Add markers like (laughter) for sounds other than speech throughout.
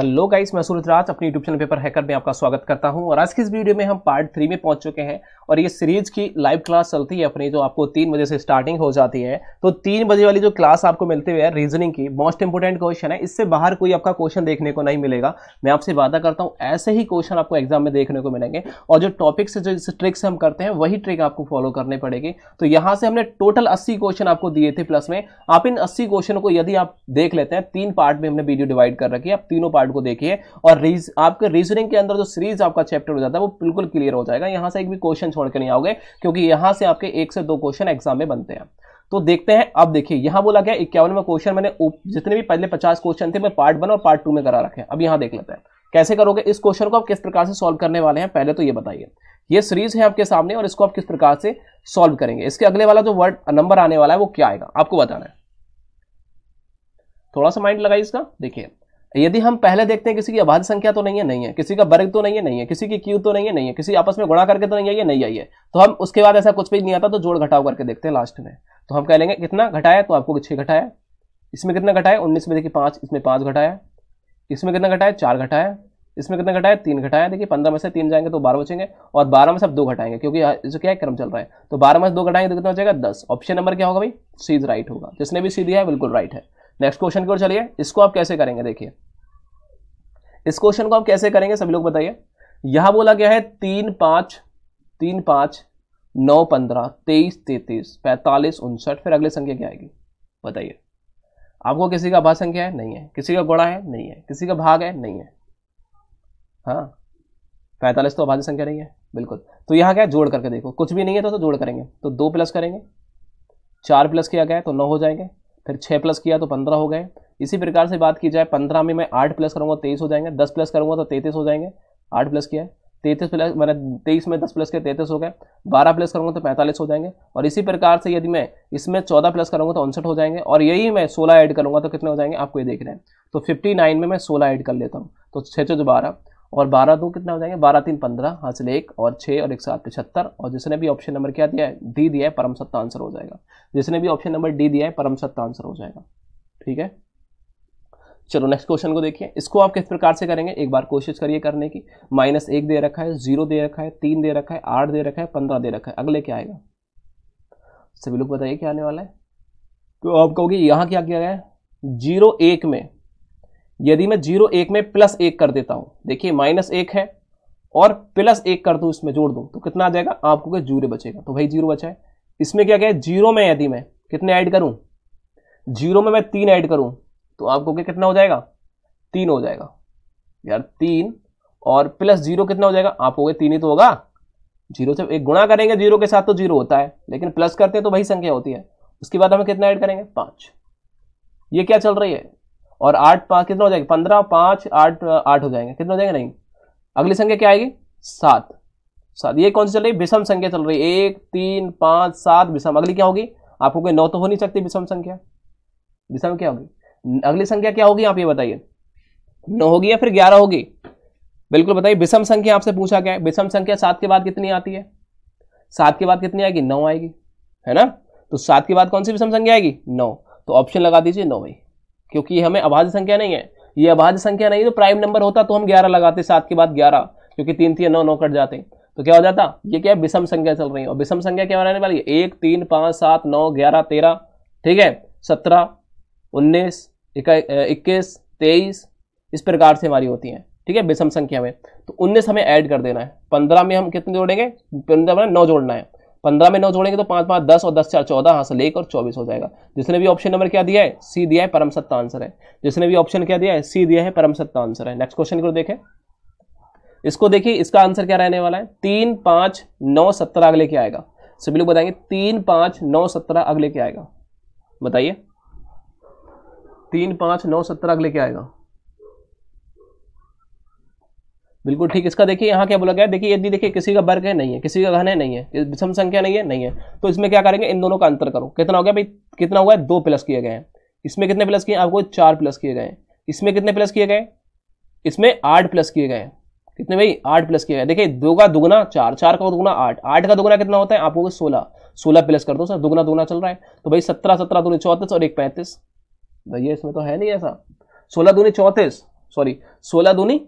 hello guys मैं सूरज राज अपने YouTube channel paper hacker में आपका स्वागत करता हूं और आज की इस वीडियो में हम पार्ट थ्री में पहुंच चुके हैं और ये सीरीज की लाइव क्लास चलती है अपनी जो आपको तीन बजे से स्टार्टिंग हो जाती है तो तीन बजे वाली जो क्लास आपको मिलती है रीजनिंग की मोस्ट इंपॉर्टेंट क्वेश्चन है इससे बाहर कोई आपका क्वेश्चन देखने को नहीं मिलेगा मैं आपसे वादा करता हूँ ऐसे ही क्वेश्चन आपको एग्जाम में देखने को मिलेंगे और जो टॉपिक से जो ट्रिक्स हम करते हैं वही ट्रिक आपको फॉलो करने पड़ेगी तो यहाँ से हमने टोटल अस्सी क्वेश्चन आपको दिए थे प्लस में आप इन अस्सी क्वेश्चन को यदि आप देख लेते हैं तीन पार्ट में हमने वीडियो डिवाइड कर रखी है आप तीनों पार्ट पार्ट को देखिए और रीज आपके रीजनिंग के अंदर जो सीरीज आपका चैप्टर हो जाता है वो बिल्कुल क्लियर हो जाएगा यहाँ से एक भी क्वेश्चन छोड़ के नहीं आओगे क्योंकि यहाँ से आपके एक से दो क्वेश्चन एग्जाम में बनते हैं तो देखते हैं अब देखिए यहाँ बोला गया इक्यावनवा क्वेश्चन मैंने जितने भी पहले पचास क्वेश्चन थे मैं पार्ट वन और पार्ट टू में करा रखे अब यहाँ देख लेते हैं कैसे करोगे इस क्वेश्चन को आप किस प्रकार से सॉल्व करने वाले हैं पहले तो ये बताइए ये सीरीज है आपके सामने और इसको आप किस प्रकार से सॉल्व करेंगे इसके अगले वाला जो वर्ड नंबर आने वाला है वो क्या आएगा आपको बताना है थोड़ा सा माइंड लगाइए इसका देखिए यदि हम पहले देखते हैं किसी की अबाध संख्या तो नहीं है नहीं है किसी का वर्ग तो नहीं है नहीं है किसी की क्यू तो नहीं है नहीं है किसी आपस में गुणा करके तो नहीं आई है नहीं आई है तो हम उसके बाद ऐसा कुछ भी नहीं आता तो जोड़ घटाव करके देखते हैं लास्ट में तो हम कह लेंगे कितना घटाया तो आपको छह घटाया इसमें कितना घटाया उन्नीस में देखिए पांच इसमें पांच घटाया इसमें कितना घटाया चार घटाया इसमें कितना घटाया तीन घटाया देखिए पंद्रह में से तीन जाएंगे तो बारह बचेंगे और बारह में से अब दो घटाएंगे क्योंकि जो क्या क्रम चल रहा है तो बारह में से दो घटाएंगे तो कितना बचेगा दस ऑप्शन नंबर क्या होगा भाई सीज राइट होगा जिसने भी सी दिया है बिल्कुल राइट है नेक्स्ट क्वेश्चन की ओर चलिए इसको आप कैसे करेंगे देखिए इस क्वेश्चन को आप कैसे करेंगे सभी लोग बताइए यहां बोला गया है तीन पांच तीन पांच नौ पंद्रह तेईस तैतीस पैंतालीस उनसठ फिर अगली संख्या क्या आएगी बताइए आपको किसी का भाग संख्या है नहीं है किसी का गुणा है नहीं है किसी का भाग है नहीं है हाँ पैंतालीस तो अभाज्य संख्या नहीं है बिल्कुल तो यहाँ क्या है जोड़ करके देखो कुछ भी नहीं है तो, तो जोड़ करेंगे तो दो प्लस करेंगे चार प्लस किया गया तो नौ हो जाएंगे फिर छः प्लस किया तो पंद्रह हो गए इसी प्रकार से बात की जाए पंद्रह में मैं आठ प्लस करूँगा तो तेईस हो जाएंगे दस प्लस करूँगा तो तैंतीस हो जाएंगे आठ प्लस किया है तैंतीस प्लस मैंने तेईस में दस प्लस किया तैंतीस हो गए बारह प्लस करूँगा तो पैंतालीस हो जाएंगे और इसी प्रकार से यदि मैं इसमें चौदह प्लस करूँगा तो उनसठ हो जाएंगे और यही मैं सोलह ऐड करूँगा तो कितने हो जाएंगे आपको ये देख रहे हैं तो फिफ्टी नाइन में मैं सोलह ऐड कर लेता हूँ तो छः जो बारह और बारह दो कितना हो जाएंगे बारह तीन पंद्रह हासिल एक और छः और एक साथ पचहत्तर और जिसने भी ऑप्शन नंबर क्या दिया है डी दिया है परम सत्ता आंसर हो जाएगा जिसने भी ऑप्शन नंबर डी दिया है परम सत्ता आंसर हो जाएगा ठीक है चलो नेक्स्ट क्वेश्चन को देखिए इसको आप किस प्रकार से करेंगे एक बार कोशिश करिए करने की माइनस एक दे रखा है जीरो दे रखा है तीन दे रखा है आठ दे रखा है पंद्रह दे रखा है अगले क्या आएगा सभी लोग बताइए क्या आने वाला है तो आप कहोगे यहाँ क्या किया गया है जीरो एक में यदि मैं जीरो एक में प्लस एक कर देता हूं देखिए माइनस एक है और प्लस एक कर दू इसमें जोड़ दू तो कितना आ जाएगा आपको क्या जीरो बचेगा तो भाई जीरो बचा है इसमें क्या क्या है जीरो में यदि मैं कितने ऐड करूं जीरो में मैं तीन ऐड करूं तो आपको क्या कितना हो जाएगा तीन हो जाएगा यार तीन और प्लस जीरो कितना हो जाएगा आपको क्या तीन ही तो होगा जीरो से एक गुणा करेंगे जीरो के साथ तो जीरो होता है लेकिन प्लस करते हैं तो वही संख्या होती है उसके बाद हमें कितना ऐड करेंगे पांच ये क्या चल रही है और आठ पाँच कितना हो जाएगा पंद्रह पाँच आठ आठ हो जाएंगे कितना हो जाएगा नहीं अगली संख्या क्या आएगी सात सात ये कौन सी चल रही है विषम संख्या चल रही है एक तीन पाँच सात विषम अगली क्या होगी आपको कोई नौ तो हो नहीं सकती विषम संख्या विषम क्या होगी अगली संख्या क्या होगी आप ये बताइए नौ होगी या फिर ग्यारह होगी बिल्कुल बताइए विषम संख्या आपसे पूछा गया है विषम संख्या सात के बाद कितनी आती है सात के बाद कितनी आएगी नौ आएगी है ना तो सात के बाद कौन सी विषम संख्या आएगी नौ तो ऑप्शन लगा दीजिए नौ भाई क्योंकि ये हमें अभाज्य संख्या नहीं है ये अभाज्य संख्या नहीं है तो प्राइम नंबर होता तो हम ग्यारह लगाते सात के बाद ग्यारह क्योंकि तीन तीन नौ नौ कट जाते तो क्या हो जाता ये क्या है विषम संख्या चल रही है और विषम संख्या क्या बनाने वाली है एक तीन पाँच सात नौ ग्यारह तेरह ठीक है सत्रह उन्नीस इक्कीस तेईस इस प्रकार से हमारी होती हैं ठीक है विषम संख्या में तो उन्नीस हमें ऐड कर देना है पंद्रह में हम कितने जोड़ेंगे पंद्रह में नौ जोड़ना है पंद्रह में नौ जोड़ेंगे तो पांच पांच दस और दस चार चौदह हाँ से लेकर चौबीस हो जाएगा जिसने भी ऑप्शन नंबर क्या दिया है सी दिया है परम सत्ता आंसर है जिसने भी ऑप्शन क्या दिया है सी दिया है परम सत्ता आंसर है नेक्स्ट क्वेश्चन को देखें इसको देखिए इसका आंसर क्या रहने वाला है तीन पांच नौ सत्रह अगले क्या आएगा सभी लोग बताएंगे तीन पांच नौ सत्रह अगले क्या आएगा बताइए तीन पांच नौ सत्रह अगले क्या आएगा बिल्कुल ठीक इसका देखिए यहाँ क्या बोला गया है देखिए यदि देखिए किसी का वर्ग है नहीं है किसी का घन है नहीं है विषम संख्या नहीं है नहीं है तो इसमें क्या करेंगे इन दोनों का अंतर करो कितना हो गया भाई कितना हुआ है दो प्लस किए गए हैं इसमें कितने प्लस किए आपको चार प्लस किए गए हैं इसमें कितने प्लस किए गए इसमें आठ प्लस किए गए कितने भाई आठ प्लस किए गए देखिए दो का दुगना चार चार का दुगना आठ आठ का दुगना कितना होता है आपको सोलह सोलह प्लस कर दो सर दुगना दुगना चल रहा है तो भाई सत्रह सत्रह दूनी चौंतीस और एक पैंतीस भैया इसमें तो है नहीं ऐसा सोलह दूनी चौंतीस सॉरी सोलह दूनी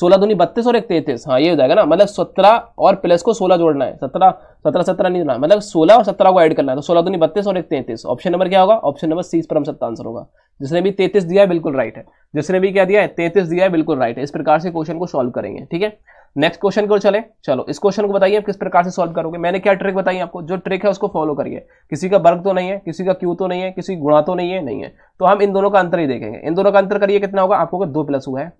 सोलह दूनी बत्तीस और एक तैतीस हाँ ये हो जाएगा ना मतलब सत्रह और प्लस को सोलह जोड़ना है सत्रह सत्रह सत्रह नहीं जोड़ना मतलब सोलह और सत्रह को ऐड करना है तो सोलह धोनी बत्तीस और एक तैतीस ऑप्शन नंबर क्या होगा ऑप्शन नंबर सी पर हम सबका आंसर होगा जिसने भी तैतीस दिया है बिल्कुल राइट है जिसने भी क्या दिया है तैतीस दिया है बिल्कुल राइट है इस प्रकार से क्वेश्चन को सॉल्व करेंगे ठीक है नेक्स्ट क्वेश्चन को चले चलो इस क्वेश्चन को बताइए किस प्रकार से सॉल्व करोगे मैंने क्या ट्रिक बताई आपको जो ट्रिक है उसको फॉलो करिए किसी का वर्ग तो नहीं है किसी का क्यू तो नहीं है किसी गुणा तो नहीं है नहीं है तो हम इन दोनों का अंतर ही देखेंगे इन दोनों का अंतर करिए कितना होगा आपको दो प्लस हुआ है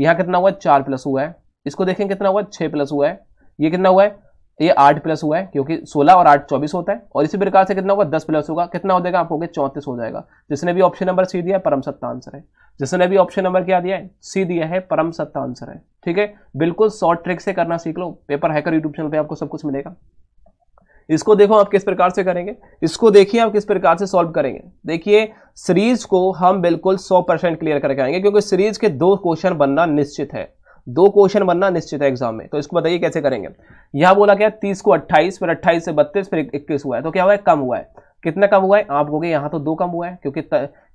यहाँ कितना हुआ है चार प्लस हुआ है इसको देखें कितना हुआ है छः प्लस हुआ है ये कितना हुआ है ये आठ प्लस हुआ है क्योंकि सोलह और आठ चौबीस होता है और इसी प्रकार से कितना होगा दस प्लस होगा कितना हो जाएगा आपको चौंतीस हो जाएगा जिसने भी ऑप्शन नंबर सी दिया परम सत्ता आंसर है जिसने भी ऑप्शन नंबर क्या दिया है सी दिया है परम सत्ता आंसर है ठीक है बिल्कुल शॉर्ट ट्रिक से करना सीख लो पेपर हैकर यूट्यूब चैनल पर आपको सब कुछ मिलेगा इसको देखो आप किस प्रकार से करेंगे इसको देखिए आप किस प्रकार से सॉल्व करेंगे देखिए सीरीज को हम बिल्कुल 100 परसेंट क्लियर करके आएंगे क्योंकि सीरीज के दो क्वेश्चन बनना निश्चित है दो क्वेश्चन बनना निश्चित है एग्जाम में तो इसको बताइए कैसे करेंगे यहां बोला गया तीस को अट्ठाईस फिर अट्ठाईस से बत्तीस फिर इक्कीस हुआ है तो क्या हुआ है कम हुआ है कितना कम हुआ है आप बोलिए यहाँ तो दो कम हुआ है क्योंकि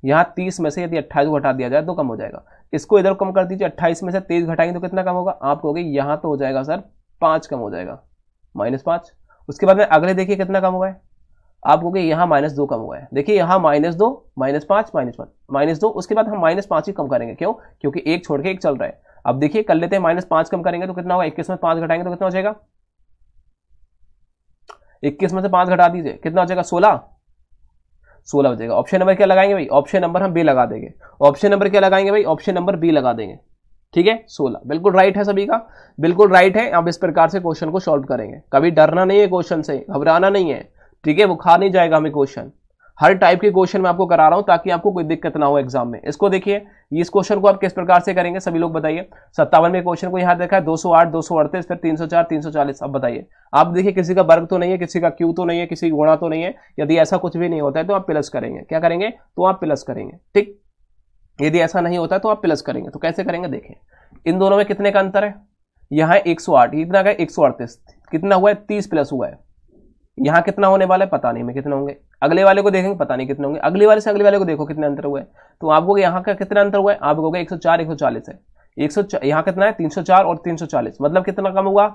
यहाँ तीस में से यदि अट्ठाईस को हटा दिया जाए तो कम हो जाएगा इसको इधर कम कर दीजिए अट्ठाईस में से तेईस घटाएंगे तो कितना कम होगा आप कहोगे यहां तो हो जाएगा सर पांच कम हो जाएगा माइनस पांच उसके बाद में अगले देखिए कितना कम हुआ है आप कहोगे यहाँ माइनस दो कम हुआ है देखिए यहाँ माइनस दो माइनस पाँच माइनस पाँच माइनस दो उसके बाद हम माइनस पाँच ही कम करेंगे क्यों क्योंकि एक छोड़ के एक चल रहा है अब देखिए कर लेते हैं माइनस पाँच कम करेंगे तो कितना होगा इक्कीस में पाँच घटाएंगे तो कितना हो जाएगा इक्कीस में से पाँच घटा दीजिए कितना हो जाएगा सोलह सोलह हो जाएगा ऑप्शन नंबर क्या लगाएंगे भाई ऑप्शन नंबर हम बी लगा देंगे ऑप्शन नंबर क्या लगाएंगे भाई ऑप्शन नंबर बी लगा देंगे ठीक है सोलह बिल्कुल राइट है सभी का बिल्कुल राइट है आप इस प्रकार से क्वेश्चन को सॉल्व करेंगे कभी डरना नहीं है क्वेश्चन से घबराना नहीं है ठीक है बुखार नहीं जाएगा हमें क्वेश्चन हर टाइप के क्वेश्चन मैं आपको करा रहा हूं ताकि आपको कोई दिक्कत ना हो एग्जाम में इसको देखिए इस क्वेश्चन को आप किस प्रकार से करेंगे सभी लोग बताइए सत्तावन में क्वेश्चन को यहाँ देखा है 208 अड़तीस फिर 304 340 अब बताइए आप देखिए किसी का वर्ग तो नहीं है किसी का क्यू तो नहीं है किसी की गुणा तो नहीं है यदि ऐसा कुछ भी नहीं होता है तो आप प्लस करेंगे क्या करेंगे तो आप प्लस करेंगे ठीक यदि ऐसा नहीं होता तो आप प्लस करेंगे तो कैसे करेंगे देखें इन दोनों में कितने का अंतर है यहाँ एक सौ आठ इतना का एक सौ अड़तीस कितना हुआ है तीस प्लस हुआ है यहाँ कितना होने वाला है पता नहीं मैं कितने होंगे अगले वाले को देखेंगे पता नहीं कितने होंगे अगले वाले से अगले वाले को देखो कितने अंतर हुआ है तो आपको यहाँ का कितना अंतर हुआ है आप कहोगे एक सौ चार एक सौ चालीस है एक सौ यहाँ कितना है तीन सौ चार और तीन सौ चालीस मतलब कितना कम हुआ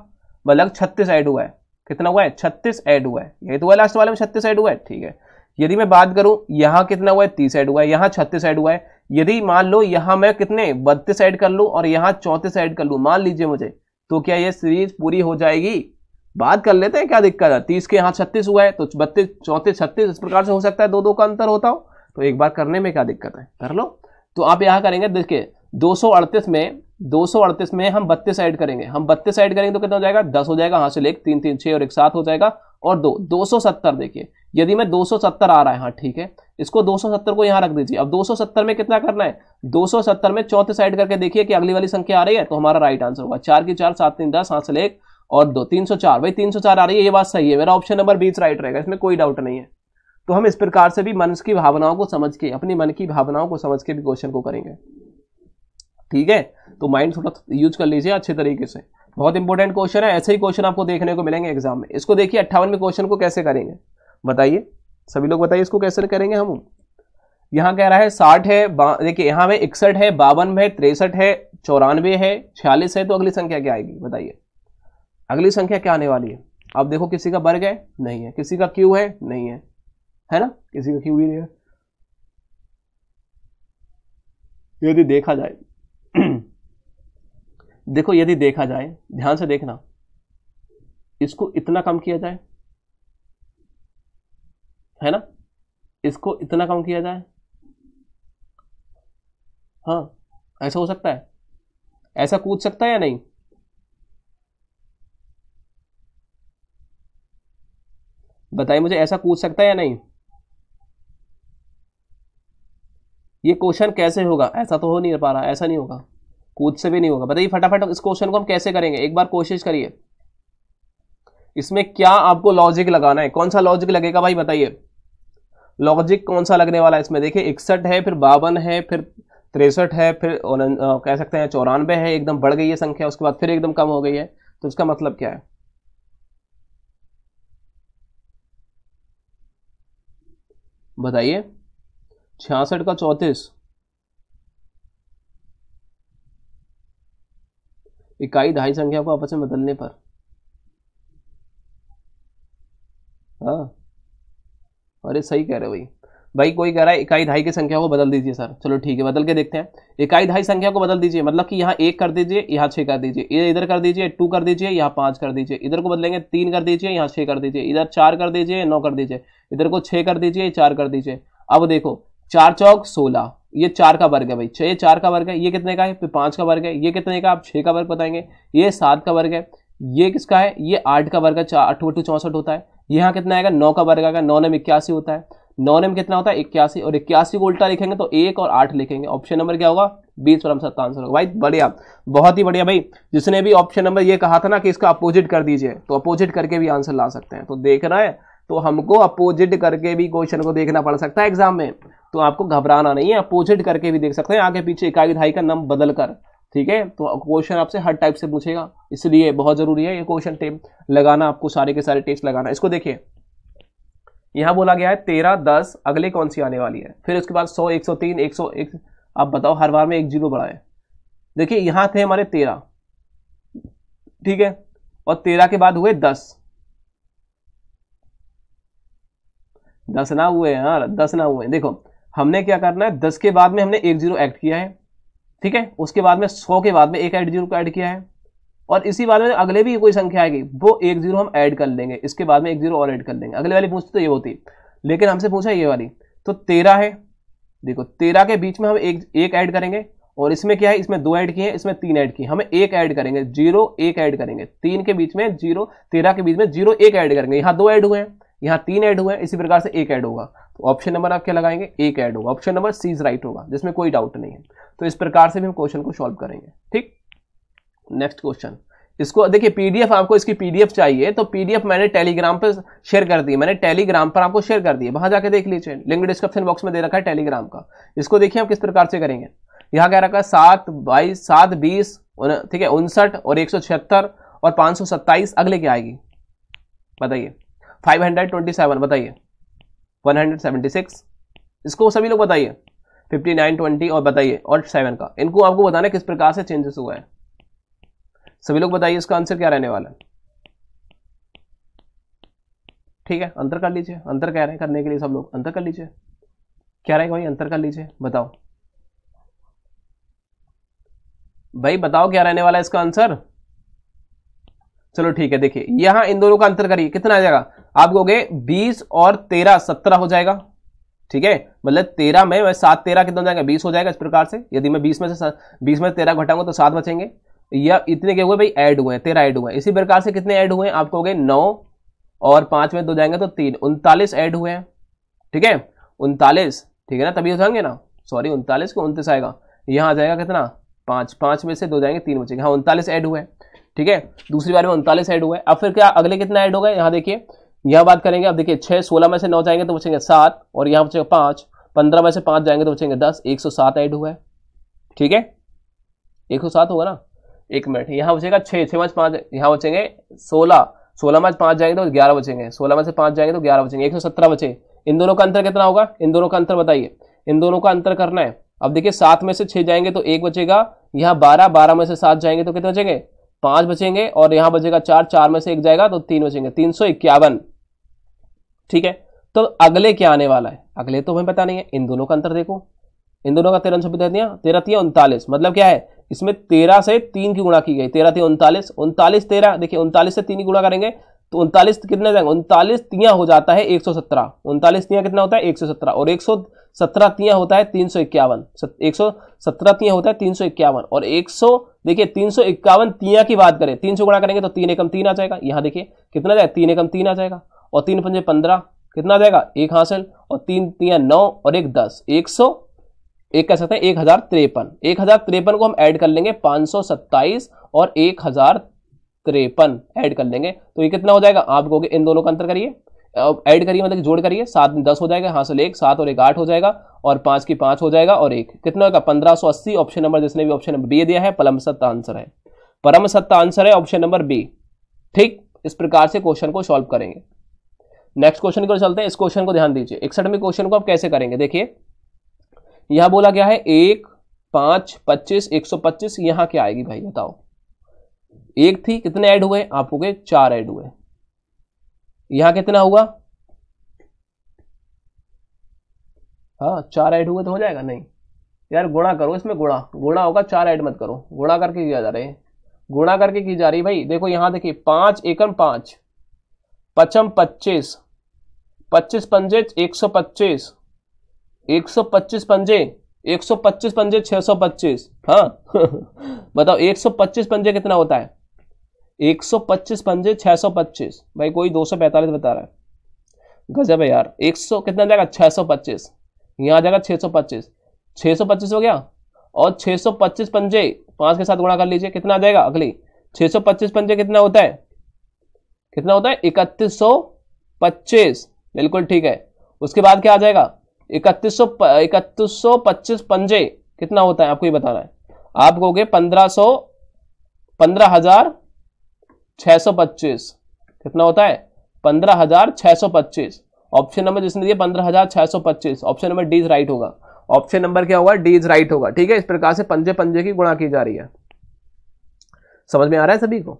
मतलब छत्तीस ऐड हुआ है कितना हुआ है छत्तीस ऐड हुआ है यही तो हुआ लास्ट वाले में छत्तीस ऐड हुआ है ठीक है यदि मैं बात करूं यहाँ कितना हुआ है तीस ऐड हुआ है यहाँ छत्तीस ऐड हुआ है यदि मान लो यहां मैं कितने बत्तीस ऐड कर लू और यहाँ चौंतीस ऐड कर लू मान लीजिए मुझे तो क्या ये सीरीज पूरी हो जाएगी बात कर लेते हैं क्या दिक्कत है तीस के यहाँ छत्तीस हुआ है तो बत्तीस चौंतीस छत्तीस इस प्रकार से हो सकता है दो दो का अंतर होता हो तो एक बार करने में क्या दिक्कत है कर लो तो आप यहाँ करेंगे देखिए दो में दो में हम बत्तीस ऐड करेंगे हम बत्तीस ऐड करेंगे तो कितना हो जाएगा दस हो जाएगा हाँ से एक तीन तीन छः और एक सात हो जाएगा और दो दो सौ सत्तर देखिए यदि मैं दो सौ सत्तर आ रहा है हाँ ठीक है इसको दो सौ सत्तर को यहाँ रख दीजिए अब दो सौ सत्तर में कितना करना है दो सौ सत्तर में चौंतीस ऐड करके देखिए कि अगली वाली संख्या आ रही है तो हमारा राइट आंसर होगा चार की चार सात तीन दस हाँ से एक और दो तीन सौ चार भाई तीन सौ चार आ रही है ये बात सही है मेरा ऑप्शन नंबर बीच राइट रहेगा इसमें कोई डाउट नहीं है तो हम इस प्रकार से भी मन की भावनाओं को समझ के अपनी मन की भावनाओं को समझ के भी क्वेश्चन को करेंगे ठीक है तो माइंड थोड़ा यूज कर लीजिए अच्छे तरीके से बहुत इंपॉर्टेंट क्वेश्चन है ऐसे ही क्वेश्चन आपको देखने को मिलेंगे एग्जाम में इसको देखिए अट्ठावनवे क्वेश्चन को कैसे करेंगे बताइए सभी लोग बताइए इसको कैसे करेंगे हम यहाँ कह रहा है साठ है देखिए यहाँ में इकसठ है बावन है तिरसठ है चौरानवे है छियालीस है तो अगली संख्या क्या आएगी बताइए अगली संख्या क्या आने वाली है अब देखो किसी का वर्ग है नहीं है किसी का क्यू है नहीं है है ना किसी का क्यू ही नहीं है यदि देखा जाए देखो यदि देखा जाए ध्यान से देखना इसको इतना कम किया जाए है ना इसको इतना कम किया जाए हाँ ऐसा हो सकता है ऐसा कूद सकता है या नहीं बताइए मुझे ऐसा कूद सकता है या नहीं ये क्वेश्चन कैसे होगा ऐसा तो हो नहीं पा रहा ऐसा नहीं होगा कूद से भी नहीं होगा बताइए फटाफट इस क्वेश्चन को हम कैसे करेंगे एक बार कोशिश करिए इसमें क्या आपको लॉजिक लगाना है कौन सा लॉजिक लगेगा भाई बताइए लॉजिक कौन सा लगने वाला है इसमें देखिए इकसठ है फिर बावन है फिर तिरसठ है फिर कह सकते हैं चौरानवे है एकदम बढ़ गई है संख्या उसके बाद फिर एकदम कम हो गई है तो उसका मतलब क्या है बताइए छियासठ का चौंतीस इकाई दहाई संख्या को आपस में बदलने पर हाँ अरे सही कह रहे हो भाई भाई कोई कह रहा है इकाई ढाई की संख्या को बदल दीजिए सर चलो ठीक है बदल के देखते हैं इकाई ढाई संख्या को बदल दीजिए मतलब कि यहाँ एक कर दीजिए यहाँ छः कर दीजिए ये इधर कर दीजिए टू कर दीजिए यहाँ पाँच कर दीजिए इधर को बदलेंगे तीन कर दीजिए यहाँ छः कर दीजिए इधर चार कर दीजिए नौ कर दीजिए इधर को छः कर दीजिए चार कर दीजिए अब देखो चार चौक सोलह ये चार का वर्ग है भाई छः चार का वर्ग है ये कितने का है फिर पाँच का वर्ग है ये कितने का आप छः का वर्ग बताएंगे ये सात का वर्ग है ये किसका है ये आठ का वर्ग है चार अठू अठू चौंसठ होता है यहाँ कितना आएगा नौ का वर्ग आएगा नौ नम इक्यासी होता है नौ नम कितना होता है इक्यासी और इक्यासी को उल्टा लिखेंगे तो एक और आठ लिखेंगे ऑप्शन नंबर क्या होगा बीस परम सत्ता आंसर होगा भाई बढ़िया बहुत ही बढ़िया भाई जिसने भी ऑप्शन नंबर ये कहा था ना कि इसका अपोजिट कर दीजिए तो अपोजिट करके भी आंसर ला सकते हैं तो देख है तो हमको अपोजिट करके भी क्वेश्चन को देखना पड़ सकता है एग्जाम में तो आपको घबराना नहीं है अपोजिट करके भी देख सकते हैं आगे पीछे इकाई विधाई का नम बदल कर ठीक है तो क्वेश्चन आपसे हर टाइप से पूछेगा इसलिए बहुत जरूरी है ये क्वेश्चन टेप लगाना आपको सारे के सारे टेस्ट लगाना इसको देखिए यहां बोला गया है तेरह दस अगले कौन सी आने वाली है फिर उसके बाद सौ एक सौ तीन एक सौ एक आप बताओ हर बार में एक जीरो बढ़ाए देखिए यहां थे हमारे तेरह ठीक है और तेरह के बाद हुए दस दस ना हुए यार हाँ, दस ना हुए देखो हमने क्या करना है दस के बाद में हमने एक जीरो ऐड किया है ठीक है उसके बाद में सौ के बाद में एक ऐड जीरो को ऐड किया है और इसी बाद में अगले भी कोई संख्या आएगी वो एक जीरो हम ऐड कर लेंगे इसके बाद में एक जीरो और ऐड कर लेंगे अगले वाली पूछते तो ये होती लेकिन हमसे पूछा ये वाली तो तेरह है देखो तेरह के बीच में हम एक एक ऐड करेंगे और इसमें क्या है इसमें दो ऐड किए हैं इसमें तीन ऐड किए हमें एक ऐड करेंगे जीरो एक ऐड करेंगे तीन के बीच में जीरो तेरह के बीच में जीरो एक ऐड करेंगे यहाँ दो ऐड हुए हैं यहाँ तीन ऐड हुए हैं इसी प्रकार से एक ऐड होगा तो ऑप्शन नंबर आप क्या लगाएंगे एक ऐड होगा option number C is right होगा जिसमें कोई डाउट नहीं है तो इस प्रकार से भी हम क्वेश्चन को सॉल्व करेंगे ठीक नेक्स्ट क्वेश्चन इसको देखिए पीडीएफ आपको इसकी पीडीएफ चाहिए तो पीडीएफ मैंने टेलीग्राम पर शेयर कर दी मैंने टेलीग्राम पर आपको शेयर कर दिया वहां जाकर देख लीजिए लिंक डिस्क्रिप्शन बॉक्स में दे रखा है टेलीग्राम का इसको देखिए हम किस प्रकार से करेंगे यहाँ कह रखा है सात बाईस सात बीस ठीक है उनसठ और एक और पाँच अगले क्या आएगी बताइए 527 बताइए 176 इसको सभी लोग बताइए 59 20 और बताइए और 7 का इनको आपको बताना किस प्रकार से चेंजेस हुआ है सभी लोग बताइए इसका आंसर क्या रहने वाला है ठीक है अंतर कर लीजिए अंतर कह रहे हैं करने के लिए सब लोग अंतर कर लीजिए क्या रहेगा भाई अंतर कर लीजिए बताओ भाई बताओ क्या रहने वाला है इसका आंसर चलो ठीक है देखिए यहां इन दोनों का अंतर करिए कितना आ जाएगा आप कहोगे बीस और तेरह सत्रह हो जाएगा ठीक है मतलब तेरह में सात तेरह कितना हो जाएगा बीस हो जाएगा इस प्रकार से यदि मैं बीस में से बीस में तेरह घटाऊंगा तो सात बचेंगे या इतने के हुए भाई ऐड हुए हैं तेरह ऐड हुए हैं इसी प्रकार से कितने ऐड हुए हैं आप कहोगे नौ और पांच में दो जाएंगे तो तीन उनतालीस ऐड हुए हैं ठीक है उनतालीस ठीक है ना तभी हो जाएंगे ना सॉरी उनतालीस को उनतीस आएगा यहाँ आ जाएगा कितना पाँच पाँच में से दो जाएंगे तीन बचेंगे हाँ उनतालीस ऐड हुए हैं ठीक है दूसरी बार में उनतालीस ऐड हुआ है अब फिर क्या अगले कितना ऐड होगा यहाँ देखिए यह बात करेंगे अब देखिए छह सोलह में से नौ जाएंगे तो बचेंगे सात और यहाँ बचेगा पांच पंद्रह में से पांच जाएंगे तो बचेंगे दस एक सौ सात ऐड हुआ है ठीक है एक सौ सात होगा ना एक मिनट यहाँ बचेगा छः छः में पाँच यहाँ बचेंगे सोलह सोलह में पाँच जाएंगे तो ग्यारह बचेंगे सोलह में से पाँच जाएंगे तो ग्यारह बचेंगे एक सौ सत्रह बचे इन दोनों का अंतर कितना होगा इन दोनों का अंतर बताइए इन दोनों का अंतर करना है अब देखिए सात में से छः जाएंगे तो एक बचेगा यहाँ बारह बारह में से सात जाएंगे तो कितने बचेंगे पांच बचेंगे और यहां बचेगा चार चार में से एक जाएगा तो तीन बचेंगे तीन सौ इक्यावन ठीक है तो अगले क्या आने वाला है अगले तो हमें पता नहीं है इन दोनों का अंतर देखो इन दोनों का तेरह छब्बीस दिया तेरह तीन उनतालीस मतलब क्या है इसमें तेरह से तीन की गुणा की गई तेरह तीन उनतालीस उनतालीस तेरह देखिए उनतालीस से तीन की गुणा करेंगे तो उनतालीस कितने जाएंगे उनतालीस तिया हो जाता है एक सौ सत्रह उनतालीस तिया कितना होता है एक सौ सत्रह और एक सौ सत्रह तिया होता है तीन सौ इक्यावन एक सौ सत्रह तिया होता है तीन सौ इक्यावन और एक सौ देखिए तीन सौ इक्यावन तिया की बात करें तीन सौ गुणा करेंगे तो तीन एकम तीन आ जाएगा यहाँ देखिए कितना जाएगा तीन एकम तीन आ जाएगा और तीन पंजे पंद्रह कितना जाएगा एक हासिल और तीन तिया नौ और एक दस एक सौ एक कह सकते हैं एक हजार तिरपन एक हजार तिरपन को हम ऐड कर लेंगे पाँच सौ सत्ताईस और एक हजार तिरपन ऐड कर लेंगे तो ये कितना हो जाएगा आप कहोगे इन दोनों का अंतर करिए ऐड करिए मतलब जोड़ करिए सात में दस हो जाएगा यहाँ से एक सात और एक आठ हो जाएगा और पाँच की पाँच हो जाएगा और एक कितना होगा पंद्रह सौ अस्सी ऑप्शन नंबर जिसने भी ऑप्शन नंबर बी दिया है पलम सत्ता आंसर है परम सत्ता आंसर है ऑप्शन नंबर बी ठीक इस प्रकार से क्वेश्चन को सॉल्व करेंगे नेक्स्ट क्वेश्चन की ओर चलते हैं इस क्वेश्चन को ध्यान दीजिए इकसठवें क्वेश्चन को आप कैसे करेंगे देखिए यहाँ बोला गया है एक पाँच पच्चीस एक सौ पच्चीस यहाँ क्या आएगी भाई बताओ एक थी कितने ऐड हुए आप हो गए चार ऐड हुए यहां कितना हुआ हाँ चार ऐड हुए तो हो जाएगा नहीं यार गुणा करो इसमें गुणा गुणा होगा चार ऐड मत करो गुणा करके किया जा रहे हैं गुणा करके की जा रही है भाई देखो यहां देखिए पांच एकम पांच पचम पच्चीस पच्चीस पंजे एक सौ पच्चीस एक सौ पच्चीस पंजे एक सौ पच्चीस पंजे छह सौ पच्चीस हाँ (laughs) बताओ एक सौ पच्चीस पंजे कितना होता है 125 पंजे 625 भाई कोई 245 बता रहा है गजब है यार 100 कितना जाएगा 625 यहाँ जाएगा 625 625 हो गया और 625 पंजे पाँच के साथ गुणा कर लीजिए कितना आ जाएगा अगली 625 पंजे कितना होता है कितना होता है इकतीस बिल्कुल ठीक है उसके बाद क्या आ जाएगा इकतीस सौ पंजे कितना होता है आपको ये बताना है आप कहोगे पंद्रह सौ पंद्रह हजार 625 कितना होता है पंद्रह हजार छह सौ पच्चीस ऑप्शन नंबर जिसने दिया 15625 हजार छह सौ पच्चीस option number D is right होगा ऑप्शन नंबर क्या होगा डी इज राइट होगा ठीक है इस प्रकार से पंजे पंजे की गुणा की जा रही है समझ में आ रहा है सभी को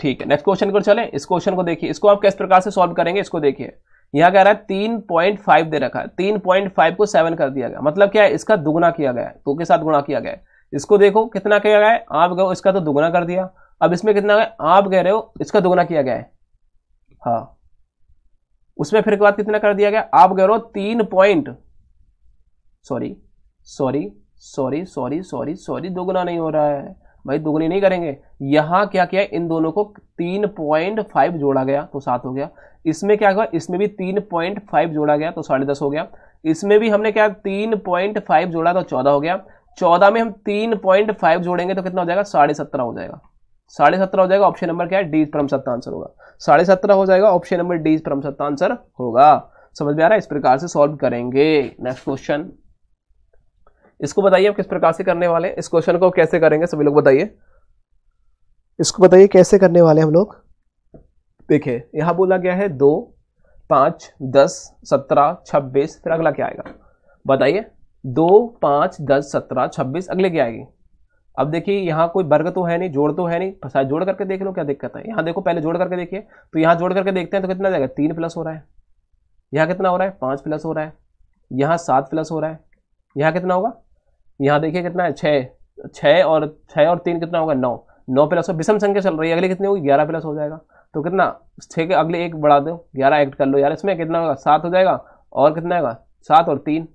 ठीक है नेक्स्ट क्वेश्चन को चले इस क्वेश्चन को देखिए इसको आप किस प्रकार से सॉल्व करेंगे इसको देखिए यहाँ कह रहा है तीन पॉइंट फाइव दे रखा है तीन पॉइंट फाइव को सेवन कर दिया गया मतलब क्या है इसका दुगुना किया गया है दो के साथ गुणा किया गया है इसको देखो कितना किया गया है आप गो इसका तो दुगुना कर दिया अब इसमें कितना है आप कह रहे हो इसका दोगुना किया गया है हाँ उसमें फिर के बाद कितना कर दिया गया आप कह रहे हो तीन point sorry sorry sorry sorry sorry sorry दोगुना नहीं हो रहा है भाई दोगुनी नहीं करेंगे यहां क्या किया इन दोनों को तीन पॉइंट फाइव जोड़ा गया तो सात हो गया इसमें क्या हुआ इसमें भी तीन पॉइंट फाइव जोड़ा गया तो साढ़े दस हो गया इसमें भी हमने क्या तीन पॉइंट फाइव जोड़ा तो चौदह हो गया चौदह में हम तीन पॉइंट फाइव जोड़ेंगे तो कितना हो जाएगा साढ़े सत्रह हो जाएगा साढ़े सत्रह हो जाएगा ऑप्शन नंबर क्या है डी परम सत्ता आंसर होगा साढ़े सत्रह हो जाएगा ऑप्शन नंबर डी परम सत्ता आंसर होगा समझ में आ रहा है इस प्रकार से सॉल्व करेंगे नेक्स्ट क्वेश्चन इसको बताइए आप किस प्रकार से करने वाले इस क्वेश्चन को कैसे करेंगे सभी लोग बताइए इसको बताइए कैसे करने वाले हम लोग देखिए यहां बोला गया है दो पांच दस सत्रह छब्बीस फिर अगला क्या आएगा बताइए दो पांच दस सत्रह छब्बीस अगले क्या आएगी अब देखिए यहाँ कोई वर्ग तो है नहीं जोड़ तो है नहीं शायद जोड़ करके देख लो क्या दिक्कत है यहाँ देखो पहले जोड़ करके देखिए तो यहाँ जोड़ करके देखते हैं तो कितना जाएगा तीन प्लस हो रहा है यहाँ कितना हो रहा है पाँच प्लस हो रहा है यहाँ सात प्लस हो रहा है यहाँ कितना होगा यहाँ देखिए कितना है छः छः और छः और तीन कितना होगा नौ नौ प्लस हो विषम संख्या चल रही है अगले कितनी होगी ग्यारह प्लस हो जाएगा तो कितना छः के अगले एक बढ़ा दो ग्यारह एक्ट कर लो यार इसमें कितना होगा सात हो जाएगा और कितना होगा सात और तीन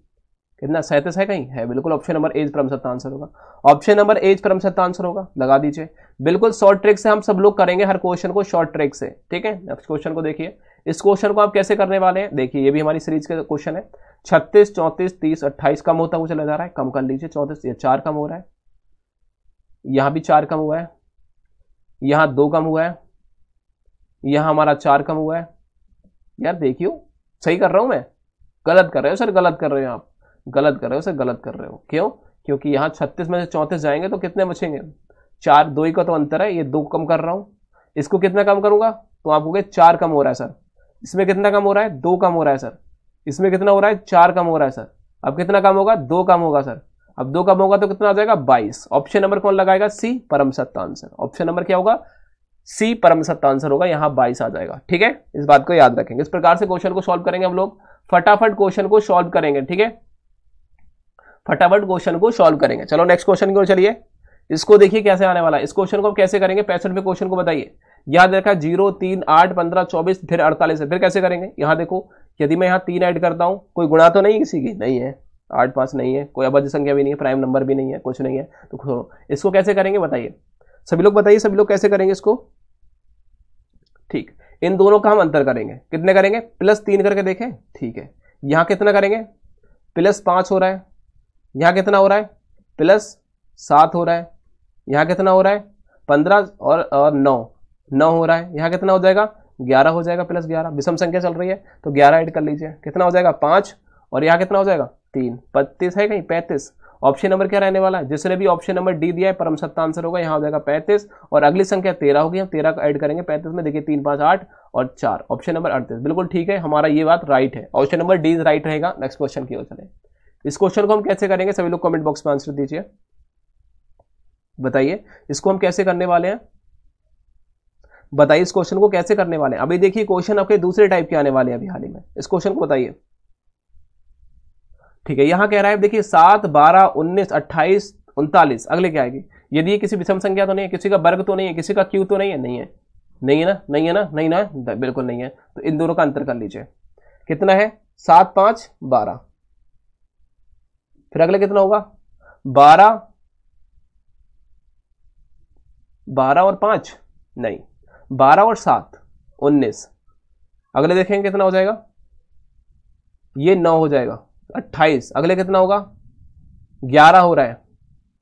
कितना सैंतीस तो है कहीं है बिल्कुल ऑप्शन नंबर एज परम सत्ता आंसर होगा ऑप्शन नंबर एज परम सत्ता आंसर होगा लगा दीजिए बिल्कुल शॉर्ट ट्रिक से हम सब लोग करेंगे हर क्वेश्चन को शॉर्ट ट्रिक से ठीक है नेक्स्ट क्वेश्चन को देखिए इस क्वेश्चन को आप कैसे करने वाले हैं देखिए ये भी हमारी सीरीज के क्वेश्चन है छत्तीस चौंतीस तीस अट्ठाईस कम होता हुआ चला जा रहा है कम कर लीजिए चौंतीस या चार कम हो रहा है यहाँ भी चार कम हुआ है यहाँ दो कम हुआ है यहाँ हमारा चार कम हुआ है यार देखियो सही कर रहा हूँ मैं गलत कर रहे हो सर गलत कर रहे हो आप गलत कर रहे हो उसे गलत कर रहे हो क्यों क्योंकि यहाँ छत्तीस में से चौंतीस जाएंगे तो कितने बचेंगे चार दो ही का तो अंतर है ये दो कम कर रहा हूँ इसको कितना कम करूँगा तो आप कहोगे चार कम हो रहा है सर इसमें कितना कम हो रहा है दो कम हो रहा है सर इसमें कितना हो रहा है चार कम हो रहा है सर अब कितना कम होगा दो कम होगा सर अब दो कम होगा तो कितना आ जाएगा बाईस ऑप्शन नंबर कौन लगाएगा सी परम सत्ता आंसर ऑप्शन नंबर क्या होगा सी परम सत्ता आंसर होगा यहाँ बाईस आ जाएगा ठीक है इस बात को याद रखेंगे इस प्रकार से क्वेश्चन को सॉल्व करेंगे हम लोग फटाफट क्वेश्चन को सॉल्व करेंगे ठीक है फटाफट क्वेश्चन को सॉल्व करेंगे चलो नेक्स्ट क्वेश्चन की ओर चलिए इसको देखिए कैसे आने वाला है इस क्वेश्चन को कैसे करेंगे पैंसठ पे क्वेश्चन को बताइए याद रखा जीरो तीन आठ पंद्रह चौबीस फिर अड़तालीस फिर कैसे करेंगे यहां देखो यदि मैं यहाँ तीन ऐड करता हूँ कोई गुणा तो नहीं किसी की नहीं है आठ पांच नहीं है कोई अवध संख्या भी नहीं है प्राइम नंबर भी नहीं है कुछ नहीं है तो इसको कैसे करेंगे बताइए सभी लोग बताइए सभी लोग कैसे करेंगे इसको ठीक इन दोनों का हम अंतर करेंगे कितने करेंगे प्लस तीन करके देखें ठीक है यहां कितना करेंगे प्लस पांच हो रहा है यहाँ कितना हो रहा है प्लस सात हो रहा है यहाँ कितना हो रहा है पंद्रह और और नौ नौ हो रहा है यहाँ कितना हो जाएगा ग्यारह हो जाएगा प्लस ग्यारह विषम संख्या चल रही है तो ग्यारह ऐड कर लीजिए कितना हो जाएगा पाँच और यहाँ कितना हो जाएगा तीन पत्तीस है कहीं पैंतीस ऑप्शन नंबर क्या रहने वाला है जिसने भी ऑप्शन नंबर डी दिया है परम सत्ता आंसर होगा यहाँ हो जाएगा पैंतीस और अगली संख्या तेरह होगी हम तेरह का ऐड करेंगे पैंतीस में देखिए तीन पाँच आठ और चार ऑप्शन नंबर अड़तीस बिल्कुल ठीक है हमारा ये बात राइट है ऑप्शन नंबर डी राइट रहेगा नेक्स्ट क्वेश्चन की ओर चले इस क्वेश्चन को हम कैसे करेंगे सभी लोग कमेंट बॉक्स में आंसर दीजिए बताइए इसको हम कैसे करने वाले हैं बताइए इस क्वेश्चन को कैसे करने वाले हैं अभी देखिए क्वेश्चन आपके दूसरे टाइप के आने वाले हैं अभी हाल ही में इस क्वेश्चन को बताइए ठीक है यहां कह रहा है देखिए सात बारह उन्नीस अट्ठाईस उनतालीस अगले क्या आएगी यदि ये किसी विषम संख्या तो नहीं है किसी का वर्ग तो नहीं है किसी का क्यू तो नहीं है नहीं है नहीं है ना नहीं है ना नहीं ना बिल्कुल नहीं है तो इन दोनों का अंतर कर लीजिए कितना है सात पांच बारह फिर अगले कितना होगा बारह बारह और पांच नहीं बारह और सात उन्नीस अगले देखेंगे कितना हो जाएगा ये नौ हो जाएगा अट्ठाईस अगले कितना होगा ग्यारह हो रहा है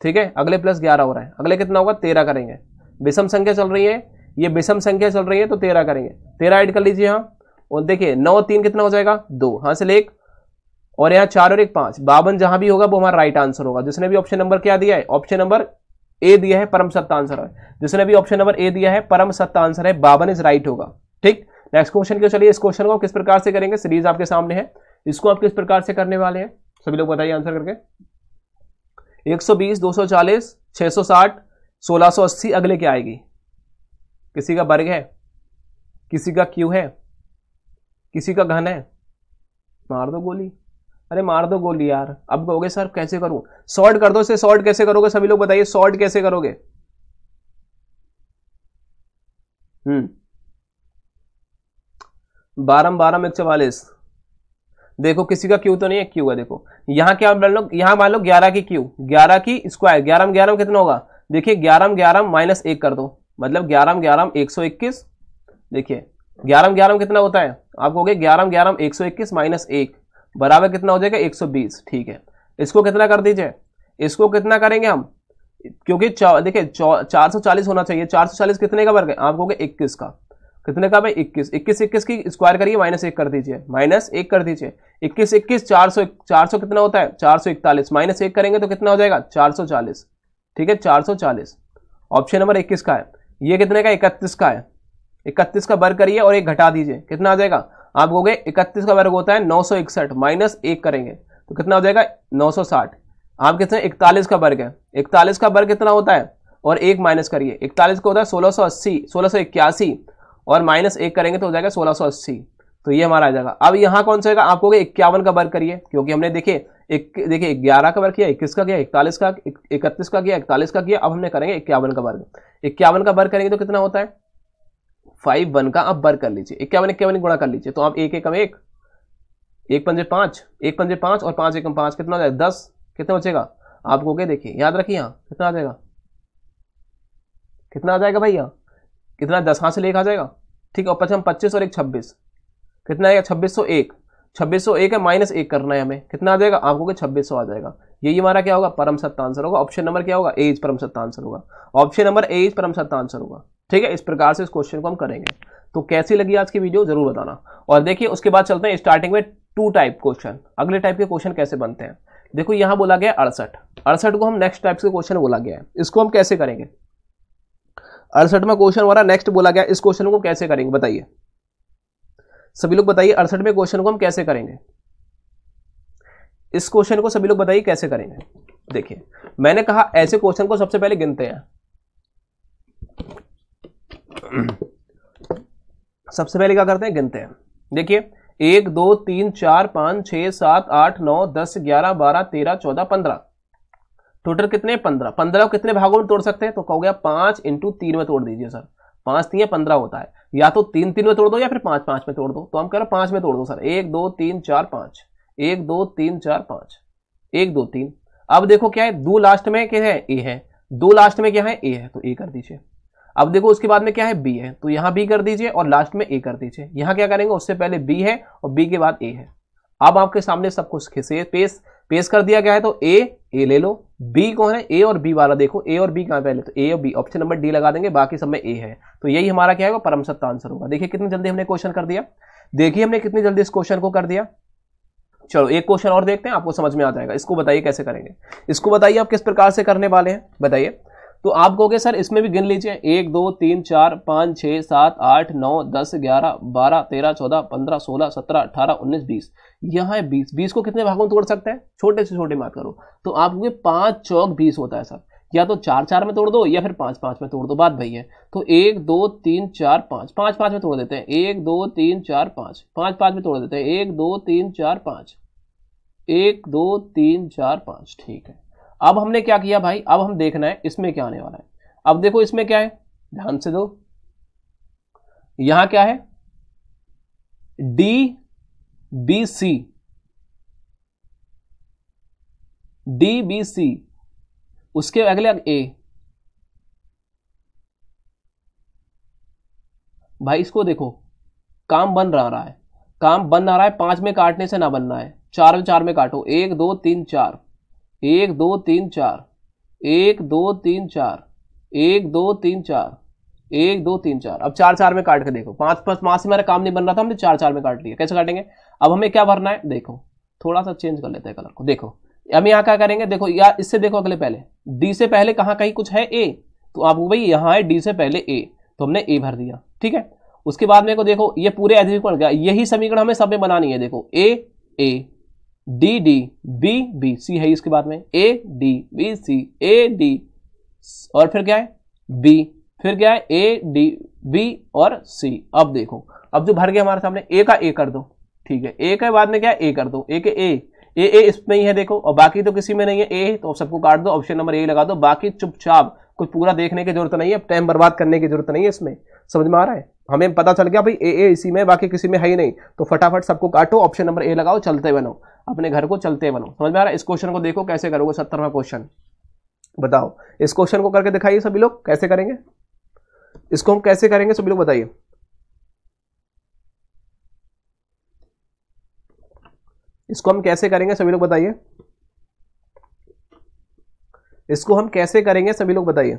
ठीक है अगले प्लस ग्यारह हो रहा है अगले कितना होगा तेरह करेंगे विषम संख्या चल रही है ये विषम संख्या चल रही है तो तेरह करेंगे तेरह ऐड कर लीजिए हाँ और देखिए नौ तीन कितना हो जाएगा दो हाँ से लेख और यहाँ चार और एक पांच बावन जहां भी होगा वो हमारा राइट आंसर होगा जिसने भी ऑप्शन नंबर क्या दिया है ऑप्शन नंबर ए दिया है परम सत्ता आंसर है जिसने भी ऑप्शन नंबर ए दिया है परम सत्ता आंसर है बावन इज राइट होगा ठीक नेक्स्ट क्वेश्चन क्यों चलिए इस क्वेश्चन को किस प्रकार से करेंगे सीरीज आपके सामने है इसको आप किस प्रकार से करने वाले हैं सभी लोग बताइए आंसर करके 120, 240, 660, 1680 अगले क्या आएगी किसी का वर्ग है किसी का क्यू है किसी का घन है मार दो गोली अरे मार दो गोली यार अब कहोगे सर कैसे करूं सॉर्ट कर दो इसे सॉर्ट कैसे करोगे सभी लोग बताइए सॉर्ट कैसे करोगे हम्म बारह बारह एक चवालीस देखो किसी का क्यू तो नहीं है क्यू है देखो यहां क्या मान लो यहां मान लो ग्यारह की क्यू ग्यारह की स्क्वायर ग्यारह ग्यारह में कितना होगा देखिए ग्यारह ग्यारह माइनस एक कर दो मतलब ग्यारह ग्यारह एक सौ इक्कीस देखिए ग्यारह ग्यारह कितना होता है आप कहोगे ग्यारह ग्यारह एक सौ इक्कीस माइनस एक बराबर कितना हो जाएगा 120 ठीक है इसको कितना कर दीजिए इसको कितना करेंगे हम क्योंकि देखिए चार सौ चालीस होना चाहिए चार सौ चालीस कितने का वर्ग है आपको इक्कीस का कितने का भाई इक्कीस इक्कीस इक्कीस की स्क्वायर करिए माइनस एक कर दीजिए माइनस एक कर दीजिए इक्कीस इक्कीस चार सौ चार सौ कितना होता है चार सौ इकतालीस माइनस एक करेंगे तो कितना हो जाएगा चार सौ चालीस ठीक है चार सौ चालीस ऑप्शन नंबर इक्कीस का है ये कितने का इकतीस का है इकतीस का वर्ग करिए और एक घटा दीजिए कितना आ जाएगा आप कहोगे इकतीस का वर्ग होता है नौ सौ इकसठ माइनस एक करेंगे तो कितना हो जाएगा नौ सौ साठ आप कितने इकतालीस का वर्ग है इकतालीस का वर्ग कितना होता है और एक माइनस करिए इकतालीस का होता है सोलह सौ अस्सी सोलह सौ इक्यासी और माइनस एक करेंगे तो हो जाएगा सोलह सौ अस्सी तो ये हमारा आ जाएगा अब यहाँ कौन सा होगा आप कहोगे इक्यावन का वर्ग करिए क्योंकि हमने देखिए एक देखिए ग्यारह का वर्ग किया इक्कीस का किया इकतालीस का इकतीस का किया इकतालीस का किया अब हमने करेंगे इक्यावन का वर्ग इक्यावन का वर्ग करेंगे तो कितना होता है फाइव वन का आप वर्ग कर लीजिए इक्यावन इक्यावन गुणा कर लीजिए तो आप एक एकम एक एक पंजे पांच एक पंजे पांच और पांच एकम पांच कितना जाएगा दस कितना बचेगा आप गोगे देखिए याद रखिए यहाँ कितना आ जाएगा कितना आ जाएगा भाई कितना दस हाथ से लेकर आ जाएगा ठीक है और पचम पच्चीस और एक छब्बीस कितना आएगा छब्बीस सौ एक छब्बीस सौ एक है माइनस एक करना है हमें कितना आ जाएगा आपको छब्बीस सौ आ जाएगा यही हमारा क्या होगा परम सत्ता आंसर होगा ऑप्शन नंबर क्या होगा एज परम सत्ता आंसर होगा ऑप्शन नंबर एज परम सत्ता आंसर होगा ठीक है इस प्रकार से इस क्वेश्चन को हम करेंगे तो कैसी लगी आज की वीडियो जरूर बताना और देखिए उसके बाद चलते हैं स्टार्टिंग में टू टाइप क्वेश्चन अगले टाइप के क्वेश्चन कैसे बनते हैं देखो यहां बोला गया अड़सठ अड़सठ को हम नेक्स्ट टाइप के क्वेश्चन बोला गया है इसको हम कैसे करेंगे अड़सठ में क्वेश्चन हमारा नेक्स्ट बोला गया इस क्वेश्चन को कैसे करेंगे बताइए सभी लोग बताइए अड़सठ में क्वेश्चन को हम कैसे करेंगे इस क्वेश्चन को सभी लोग बताइए कैसे करेंगे देखिए मैंने कहा ऐसे क्वेश्चन को सबसे पहले गिनते हैं (coughs) सबसे पहले क्या करते हैं गिनते हैं देखिए एक दो तीन चार पांच छह सात आठ नौ दस ग्यारह बारह तेरह चौदह पंद्रह टोटल कितने पंद्रह पंद्रह कितने भागों में तोड़ सकते हैं तो कहो गया पांच इंटू तीन में तोड़ दीजिए सर पांच तीन पंद्रह होता है या तो तीन तीन में तोड़ दो या फिर पांच पांच में तोड़ दो तो हम कह रहे हैं पांच में तोड़ दो सर एक दो तीन चार पांच एक दो तीन चार पांच एक दो तीन अब देखो क्या है दो लास्ट में क्या है ए है दो लास्ट में क्या है ए है तो ए कर दीजिए अब देखो उसके बाद में क्या है बी है तो यहां बी कर दीजिए और लास्ट में ए कर दीजिए यहां क्या करेंगे उससे पहले बी है और बी के बाद ए है अब आपके सामने सब कुछ खिसे पेश पेस कर दिया गया है तो ए ए ले लो बी कौन है ए और बी वाला देखो ए और बी कहां पहले तो ए और बी ऑप्शन नंबर डी लगा देंगे बाकी सब में ए है तो यही हमारा क्या होगा परम सत्ता आंसर होगा देखिए कितनी जल्दी हमने क्वेश्चन कर दिया देखिए हमने कितनी जल्दी इस क्वेश्चन को कर दिया चलो एक क्वेश्चन और देखते हैं आपको समझ में आ जाएगा इसको बताइए कैसे करेंगे इसको बताइए आप किस प्रकार से करने वाले हैं बताइए तो आप कहोगे सर इसमें भी गिन लीजिए एक दो तीन चार पाँच छः सात आठ नौ दस ग्यारह बारह तेरह चौदह पंद्रह सोलह सत्रह अठारह उन्नीस बीस यहाँ है बीस बीस को कितने भागों में तोड़ सकते हैं छोटे से छोटे बात करो तो आप कहोगे पाँच चौक बीस होता है सर या तो चार चार में तोड़ दो या फिर पाँच पाँच में तोड़ दो बात भैया है तो एक दो तीन चार पाँच पाँच पाँच में तोड़ देते हैं एक दो तीन चार पाँच पाँच पाँच में तोड़ देते हैं एक दो तीन चार पाँच एक दो तीन चार पाँच ठीक है अब हमने क्या किया भाई अब हम देखना है इसमें क्या आने वाला है अब देखो इसमें क्या है ध्यान से दो यहां क्या है D B C D B C उसके अगले ए भाई इसको देखो काम बन रहा रहा है काम बन आ रहा है पांच में काटने से ना बनना है चार में चार में काटो एक दो तीन चार एक दो तीन चार एक दो तीन चार एक दो तीन चार एक दो तीन चार अब चार चार में काट के देखो पांच पांच पांच से मेरा काम नहीं बन रहा था हमने चार चार में काट लिया कैसे काटेंगे अब हमें क्या भरना है देखो थोड़ा सा चेंज कर लेते हैं कलर को देखो हम यहाँ क्या करेंगे देखो या इससे देखो अगले पहले डी से पहले कहाँ कहीं कुछ है ए तो आपको भाई यहाँ है डी से पहले ए तो हमने ए भर दिया ठीक है उसके बाद मेरे को देखो ये पूरे अधिकरण गया यही समीकरण हमें सब में बनानी है देखो A A D D B B C है इसके बाद में A D B C A D और फिर क्या है बी फिर क्या है ए डी बी और सी अब देखो अब जो भर गया हमारे सामने ए का ए कर दो ठीक है ए के बाद में क्या ए कर दो ए के ए ए ए इसमें ही है देखो और बाकी तो किसी में नहीं है ए तो सबको काट दो ऑप्शन नंबर ए लगा दो बाकी चुपचाप कुछ पूरा देखने की जरूरत नहीं है टाइम बर्बाद करने की जरूरत नहीं है इसमें समझ में आ रहा है हमें पता चल गया भाई ए ए इसी में बाकी किसी में है ही नहीं तो फटाफट सबको काटो ऑप्शन नंबर ए लगाओ चलते बनो अपने घर को चलते बनो समझ में आ रहा है इस क्वेश्चन को देखो कैसे करोगे सत्तरवा क्वेश्चन बताओ इस क्वेश्चन को करके दिखाइए सभी लोग कैसे करेंगे इसको हम कैसे करेंगे सभी लोग बताइए इसको हम कैसे करेंगे सभी लोग बताइए इसको हम कैसे करेंगे सभी लोग बताइए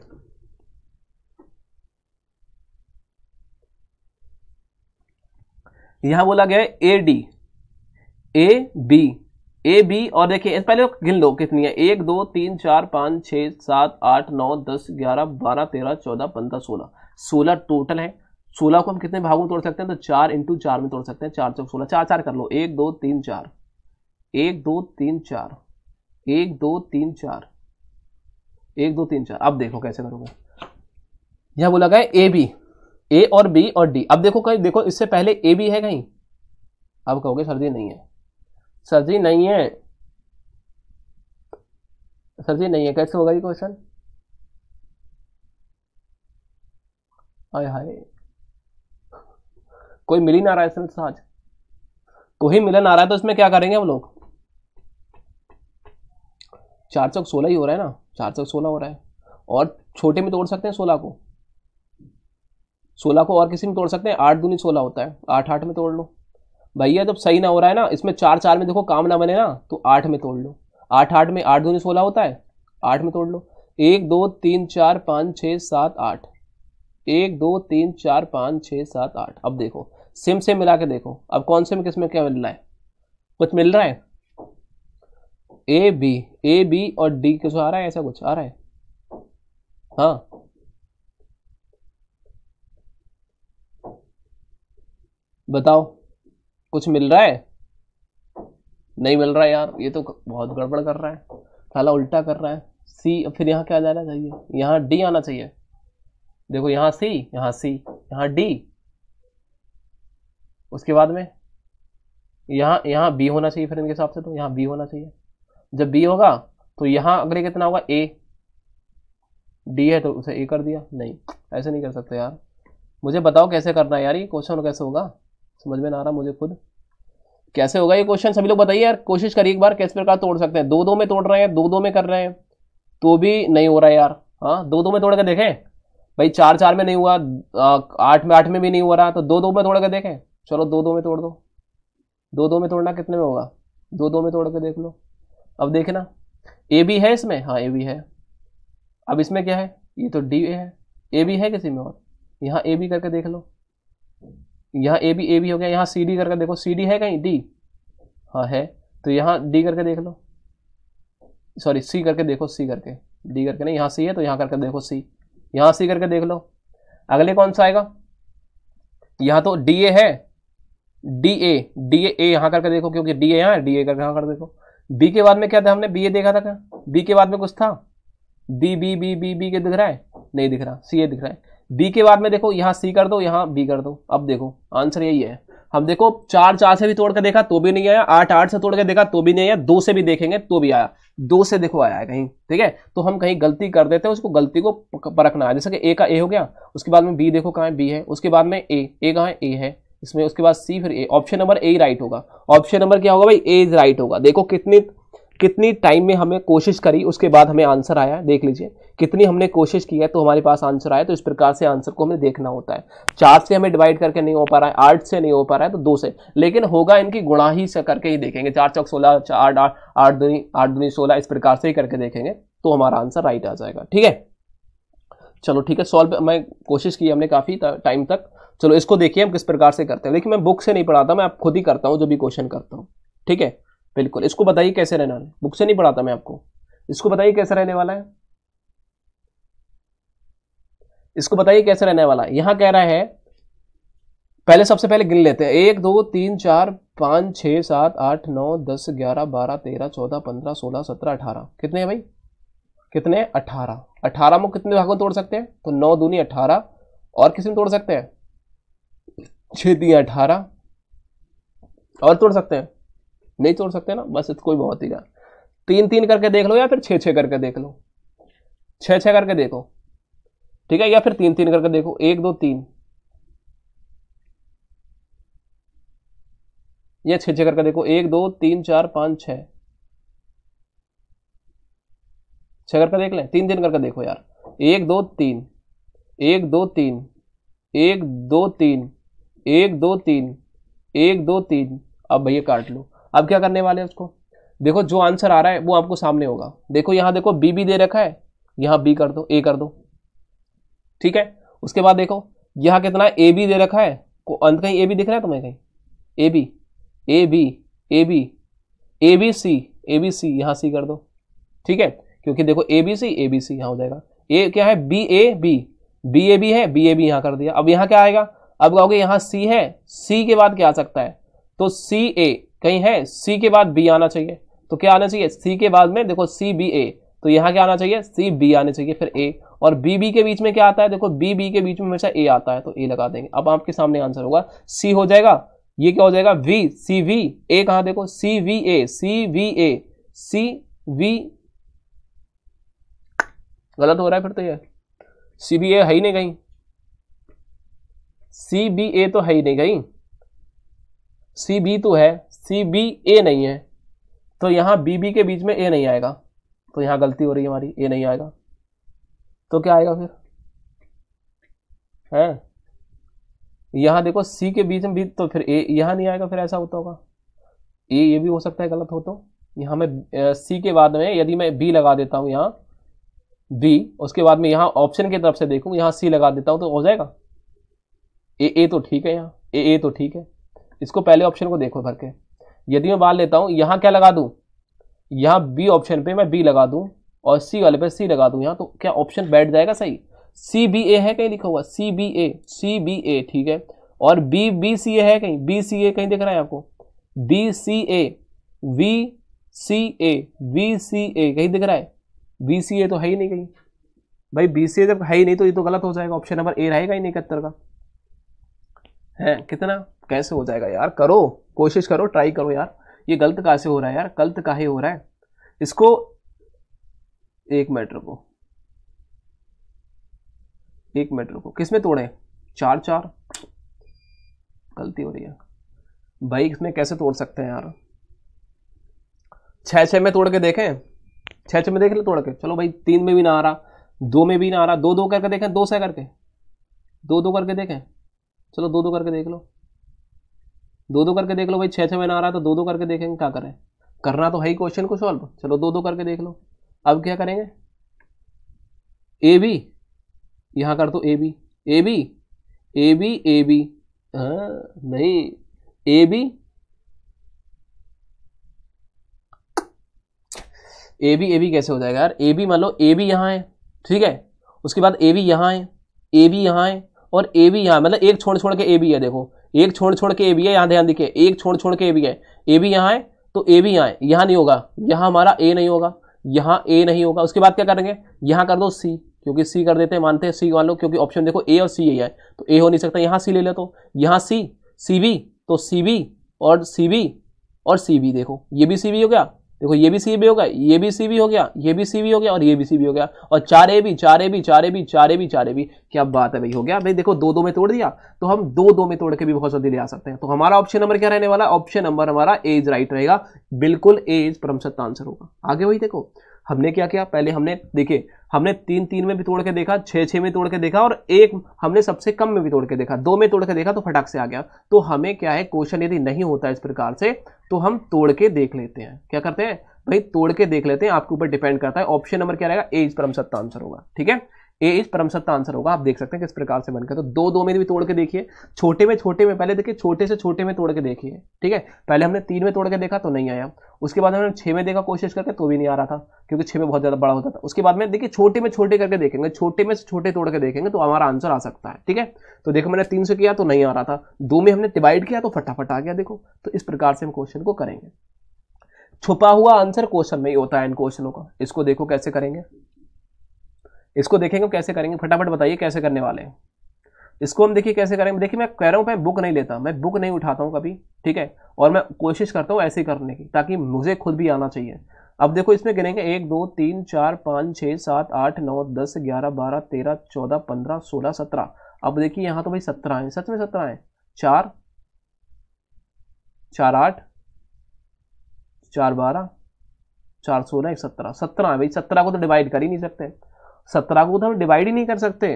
यहां बोला गया A D A B A B और देखिए पहले गिन लो कितनी है एक दो तीन चार पाँच छः सात आठ नौ दस ग्यारह बारह तेरह चौदह पंद्रह सोलह सोलह टोटल है सोलह को हम कितने भागों में तोड़ सकते हैं तो चार इंटू चार में तोड़ सकते हैं चार चौक सोलह चार चार कर लो एक दो तीन चार एक दो तीन चार एक दो तीन चार एक दो तीन चार अब देखो कैसे करोगे यहाँ बोला गया ए बी ए और बी और डी अब देखो कहीं देखो इससे पहले ए बी है कहीं अब कहोगे सर नहीं है सर जी नहीं है सर जी नहीं है कैसे होगा ये क्वेश्चन हाय हाय कोई मिल ही ना रहा है इसमें आज कोई मिला आ रहा है तो इसमें क्या करेंगे हम लोग चार सौ सोलह ही हो रहा है ना चार सौ सोलह हो रहा है और छोटे में तोड़ सकते हैं सोलह को सोलह को और किसी में तोड़ सकते हैं आठ दूनी सोलह होता है आठ आठ में तोड़ लो भैया जब सही ना हो रहा है ना इसमें चार चार में देखो काम ना बने ना तो आठ में तोड़ लो आठ आठ में आठ दूनी सोलह होता है आठ में तोड़ लो एक दो तीन चार पाँच छः सात आठ एक दो तीन चार पाँच छः सात आठ अब देखो सिम से मिला के देखो अब कौन से में किस में क्या मिल रहा है कुछ मिल रहा है ए बी ए बी और डी कुछ आ रहा है ऐसा कुछ आ रहा है हाँ बताओ कुछ मिल रहा है नहीं मिल रहा है यार ये तो बहुत गड़बड़ कर रहा है साला उल्टा कर रहा है सी फिर यहाँ क्या जाना चाहिए यहाँ डी आना चाहिए देखो यहाँ सी यहाँ सी यहाँ डी उसके बाद में यहाँ यहाँ बी होना चाहिए फिर इनके हिसाब से तो यहाँ बी होना चाहिए जब बी होगा तो यहाँ अगले कितना होगा ए डी है तो उसे ए कर दिया नहीं ऐसे नहीं कर सकते यार मुझे बताओ कैसे करना है यार ये क्वेश्चन कैसे होगा समझ में ना आ रहा मुझे खुद कैसे होगा ये क्वेश्चन सभी लोग बताइए यार कोशिश करिए एक बार कैसे प्रकार तोड़ सकते हैं दो दो में तोड़ रहे हैं दो दो में कर रहे हैं तो भी नहीं हो रहा है यार हाँ दो दो में तोड़ कर देखें भाई चार चार में नहीं हुआ आठ में आठ में भी नहीं हो रहा तो दो दो में तोड़ के देखें चलो दो दो में तोड़ दो दो दो में तोड़ना कितने में होगा दो दो में तोड़ के देख लो अब देखना ए बी है इसमें हाँ ए बी है अब इसमें क्या है ये तो डी ए है ए बी है किसी में और यहाँ ए भी करके देख लो यहाँ ए बी ए बी हो गया यहाँ सी डी करके देखो सी डी है कहीं डी हाँ है तो यहाँ डी करके देख लो सॉरी सी करके देखो सी करके डी करके नहीं यहाँ सी है तो यहाँ करके देखो सी यहाँ सी करके देख लो अगले कौन सा आएगा यहाँ तो डी ए है डी ए डी ए यहाँ करके देखो क्योंकि डी ए यहाँ है डी ए करके यहाँ कर देखो बी के बाद में क्या था हमने बी ए देखा था क्या बी के बाद में कुछ था B B B B B के दिख रहा है नहीं दिख रहा सी ए दिख रहा है बी के बाद में देखो यहाँ सी कर दो यहाँ बी कर दो अब देखो आंसर यही है हम देखो चार चार से भी तोड़ के देखा तो भी नहीं आया आठ आठ से तोड़ के देखा तो भी नहीं आया दो से भी देखेंगे तो भी आया दो से देखो आया है कहीं ठीक है तो हम कहीं गलती कर देते हैं उसको गलती को परखना है जैसे कि ए का ए हो गया उसके बाद में बी देखो कहाँ बी है उसके बाद में ए ए कहाँ ए है इसमें उसके बाद सी फिर A option number A right होगा ऑप्शन नंबर क्या होगा भाई ए राइट होगा देखो कितनी कितनी टाइम में हमें कोशिश करी उसके बाद हमें आंसर आया देख लीजिए कितनी हमने कोशिश की है तो हमारे पास आंसर आया तो इस प्रकार से आंसर को हमें देखना होता है चार से हमें डिवाइड करके नहीं हो पा रहा है आठ से नहीं हो पा रहा है तो दो से लेकिन होगा इनकी गुणा ही से करके ही देखेंगे चार चौक सोलह आठ आठ आठ दुनी आठ दुनी सोलह इस प्रकार से ही करके देखेंगे तो हमारा आंसर राइट आ जाएगा ठीक है चलो ठीक है सॉल्व मैं कोशिश की हमने काफ़ी टाइम तक चलो इसको देखिए हम किस प्रकार से करते हैं देखिए मैं बुक से नहीं पढ़ाता मैं आप खुद ही करता हूँ जो भी क्वेश्चन करता हूँ ठीक है बिल्कुल इसको बताइए कैसे रहना है बुक से नहीं पढ़ाता मैं आपको इसको बताइए कैसे रहने वाला है इसको बताइए कैसे रहने वाला है यहां कह रहा है पहले सबसे पहले गिन लेते हैं एक दो तीन चार पांच छह सात आठ नौ दस ग्यारह बारह तेरह चौदह पंद्रह सोलह सत्रह अठारह कितने हैं भाई कितने अठारह अठारह में कितने भागों तोड़ सकते हैं तो नौ दूनी अठारह और किसी में तोड़ सकते हैं छह दी अठारह और तोड़ सकते हैं नहीं तोड़ सकते ना बस इसको बहुत ही तीन तीन करके देख लो या फिर छः छः करके देख लो छः छः करके देखो ठीक है या फिर तीन तीन करके देखो एक दो तीन या छः छः करके देखो एक दो तीन चार पाँच छः छः करके देख लें तीन तीन करके देखो यार एक दो तीन एक दो तीन एक दो तीन एक दो तीन एक दो तीन अब भैया काट लो अब क्या करने वाले हैं उसको देखो जो आंसर आ रहा है वो आपको सामने होगा देखो यहाँ देखो बी बी दे रखा है यहाँ बी कर दो ए कर दो ठीक है उसके बाद देखो यहाँ कितना ए बी दे रखा है को अंत कहीं ए बी दिख रहा है तुम्हें कहीं A B A B A B A B C A B C यहाँ सी कर दो ठीक है क्योंकि देखो ए B C A B C यहाँ हो जाएगा ए क्या है B A B B A B है बी ए बी यहाँ कर दिया अब यहाँ क्या आएगा अब कहोगे यहाँ सी है सी के बाद क्या आ सकता है तो सी ए कहीं है सी के बाद बी आना चाहिए तो क्या आना चाहिए सी के बाद में देखो सी बी ए तो यहाँ क्या आना चाहिए सी बी आने चाहिए फिर ए और बी बी के बीच में क्या आता है देखो बी बी के बीच में हमेशा ए आता है तो ए लगा देंगे अब आपके सामने आंसर होगा सी हो जाएगा ये क्या हो जाएगा वी सी वी ए कहाँ देखो C V A C V A C V गलत हो रहा है फिर तो ये सी बी ए है ही नहीं कहीं सी बी ए तो है ही नहीं कहीं सी बी तो है सी बी ए नहीं है तो यहाँ बी बी के बीच में ए नहीं आएगा तो यहाँ गलती हो रही है हमारी ए नहीं आएगा तो क्या आएगा फिर है यहाँ देखो सी के बीच में भी तो फिर ए यहाँ नहीं आएगा फिर ऐसा होता होगा ए ये भी हो सकता है गलत हो तो यहाँ मैं सी के बाद में यदि मैं बी लगा देता हूँ यहाँ बी उसके बाद में यहाँ ऑप्शन की तरफ से देखूँ यहाँ सी लगा देता हूँ तो हो जाएगा ए ए तो ठीक है यहाँ ए ए तो ठीक है इसको पहले ऑप्शन को देखो भर के यदि मैं मान लेता हूं यहाँ क्या लगा दू यहाँ बी ऑप्शन पे मैं बी लगा दू और सी वाले पे सी लगा दू यहाँ तो क्या ऑप्शन बैठ जाएगा सही सी बी ए है कहीं लिखा हुआ C B A C B A ठीक है और बी बी सी ए है कहीं बी सी ए कहीं दिख रहा है आपको B C A V C A V C A कहीं दिख रहा है बी सी ए तो है ही नहीं कहीं भाई बी सी ए जब है ही नहीं तो ये तो गलत हो जाएगा ऑप्शन नंबर ए रहेगा ही नहीं इकहत्तर का है कितना कैसे हो जाएगा यार करो कोशिश करो ट्राई करो यार ये गलत कैसे से हो रहा है यार गलत कहा हो रहा है इसको एक मिनट रुको एक मिनट रुको किसमें तोड़े चार चार गलती हो रही है भाई इसमें कैसे तोड़ सकते हैं यार छह छह में तोड़ के देखें छह छह में देख लो तोड़ के चलो भाई तीन में भी ना आ रहा दो में भी ना आ रहा दो दो करके देखें दो से करके दो दो करके देखें चलो दो दो करके देख लो दो दो करके देख लो भाई छः छः महीना आ रहा है तो दो दो करके देखेंगे क्या करें करना तो है ही क्वेश्चन को सॉल्व चलो दो दो करके देख लो अब क्या करेंगे ए बी यहाँ कर दो A B A B A B A B नहीं A B A B A B कैसे हो जाएगा यार ए बी मान लो ए बी यहाँ है ठीक है उसके बाद ए बी यहाँ है ए बी यहाँ है और ए भी यहाँ मतलब एक छोड़ छोड़ के ए भी है देखो एक छोड़ छोड़ के ए भी है यहाँ ध्यान दिखे एक छोड़ छोड़ के ए भी है ए भी यहाँ है तो ए भी यहाँ है यहाँ नहीं होगा यहाँ हमारा ए नहीं होगा यहाँ ए नहीं होगा उसके बाद क्या करेंगे यहाँ कर दो सी क्योंकि सी कर देते हैं मानते हैं सी मान लो क्योंकि ऑप्शन देखो ए और सी यही है तो ए हो नहीं सकता यहाँ सी ले ले तो यहाँ सी सी बी तो सी बी और सी बी और सी बी देखो ये भी सी बी हो गया देखो ये भी सी भी होगा ये भी सी भी हो गया ये भी सी भी हो गया और ये भी सी भी हो गया और चार ए भी चार ए भी चार ए भी चार ए भी चार ए भी क्या बात है भाई हो गया भाई देखो दो दो में तोड़ दिया तो हम दो दो में तोड़ के भी बहुत जल्दी ले आ सकते हैं तो हमारा ऑप्शन नंबर क्या रहने वाला ऑप्शन नंबर हमारा एज राइट रहेगा बिल्कुल एज सत्ता आंसर होगा आगे वही देखो हमने क्या किया पहले हमने देखे हमने तीन तीन में भी तोड़ के देखा छः छः में तोड़ के देखा और एक हमने सबसे कम में भी तोड़ के देखा दो में तोड़ के देखा तो फटाक से आ गया तो हमें क्या है क्वेश्चन यदि नहीं होता इस प्रकार से तो हम तोड़ के देख लेते हैं क्या करते हैं भाई तोड़ के देख लेते हैं आपके ऊपर डिपेंड करता है ऑप्शन नंबर क्या रहेगा ए इस पर हम सत्ता आंसर होगा ठीक है ए इस परम सत्ता आंसर होगा आप देख सकते हैं किस प्रकार से बनकर तो दो दो में भी तोड़ के देखिए छोटे में छोटे में पहले देखिए छोटे से छोटे में तोड़ के देखिए ठीक है पहले हमने तीन में तोड़ के देखा तो नहीं आया उसके बाद हमने छह में देखा कोशिश करके तो भी नहीं आ रहा था क्योंकि छह में बहुत ज़्यादा बड़ा होता था उसके बाद में देखिए छोटे में छोटे करके देखेंगे छोटे में छोटे तोड़ के देखेंगे तो हमारा आंसर आ सकता है ठीक है तो देखो मैंने तीन से किया तो नहीं आ रहा था दो में हमने डिवाइड किया तो फटाफट आ गया देखो तो इस प्रकार से हम क्वेश्चन को करेंगे छुपा हुआ आंसर क्वेश्चन में ही होता है इन क्वेश्चनों का इसको देखो कैसे करेंगे इसको देखेंगे कैसे करेंगे फटाफट बताइए कैसे करने वाले हैं इसको हम देखिए कैसे करेंगे देखिए मैं कह रहा हूँ मैं बुक नहीं लेता मैं बुक नहीं उठाता हूँ कभी ठीक है और मैं कोशिश करता हूँ ऐसे करने की ताकि मुझे खुद भी आना चाहिए अब देखो इसमें गिनेंगे एक दो तीन चार पाँच छः सात आठ नौ दस ग्यारह बारह तेरह चौदह पंद्रह सोलह सत्रह अब देखिए यहाँ तो भाई सत्रह हैं सच में सत्रह हैं चार चार आठ चार बारह चार सोलह एक सत्रह सत्रह है भाई सत्रह को तो डिवाइड कर ही नहीं सकते सत्रह को तो हम डिवाइड ही नहीं कर सकते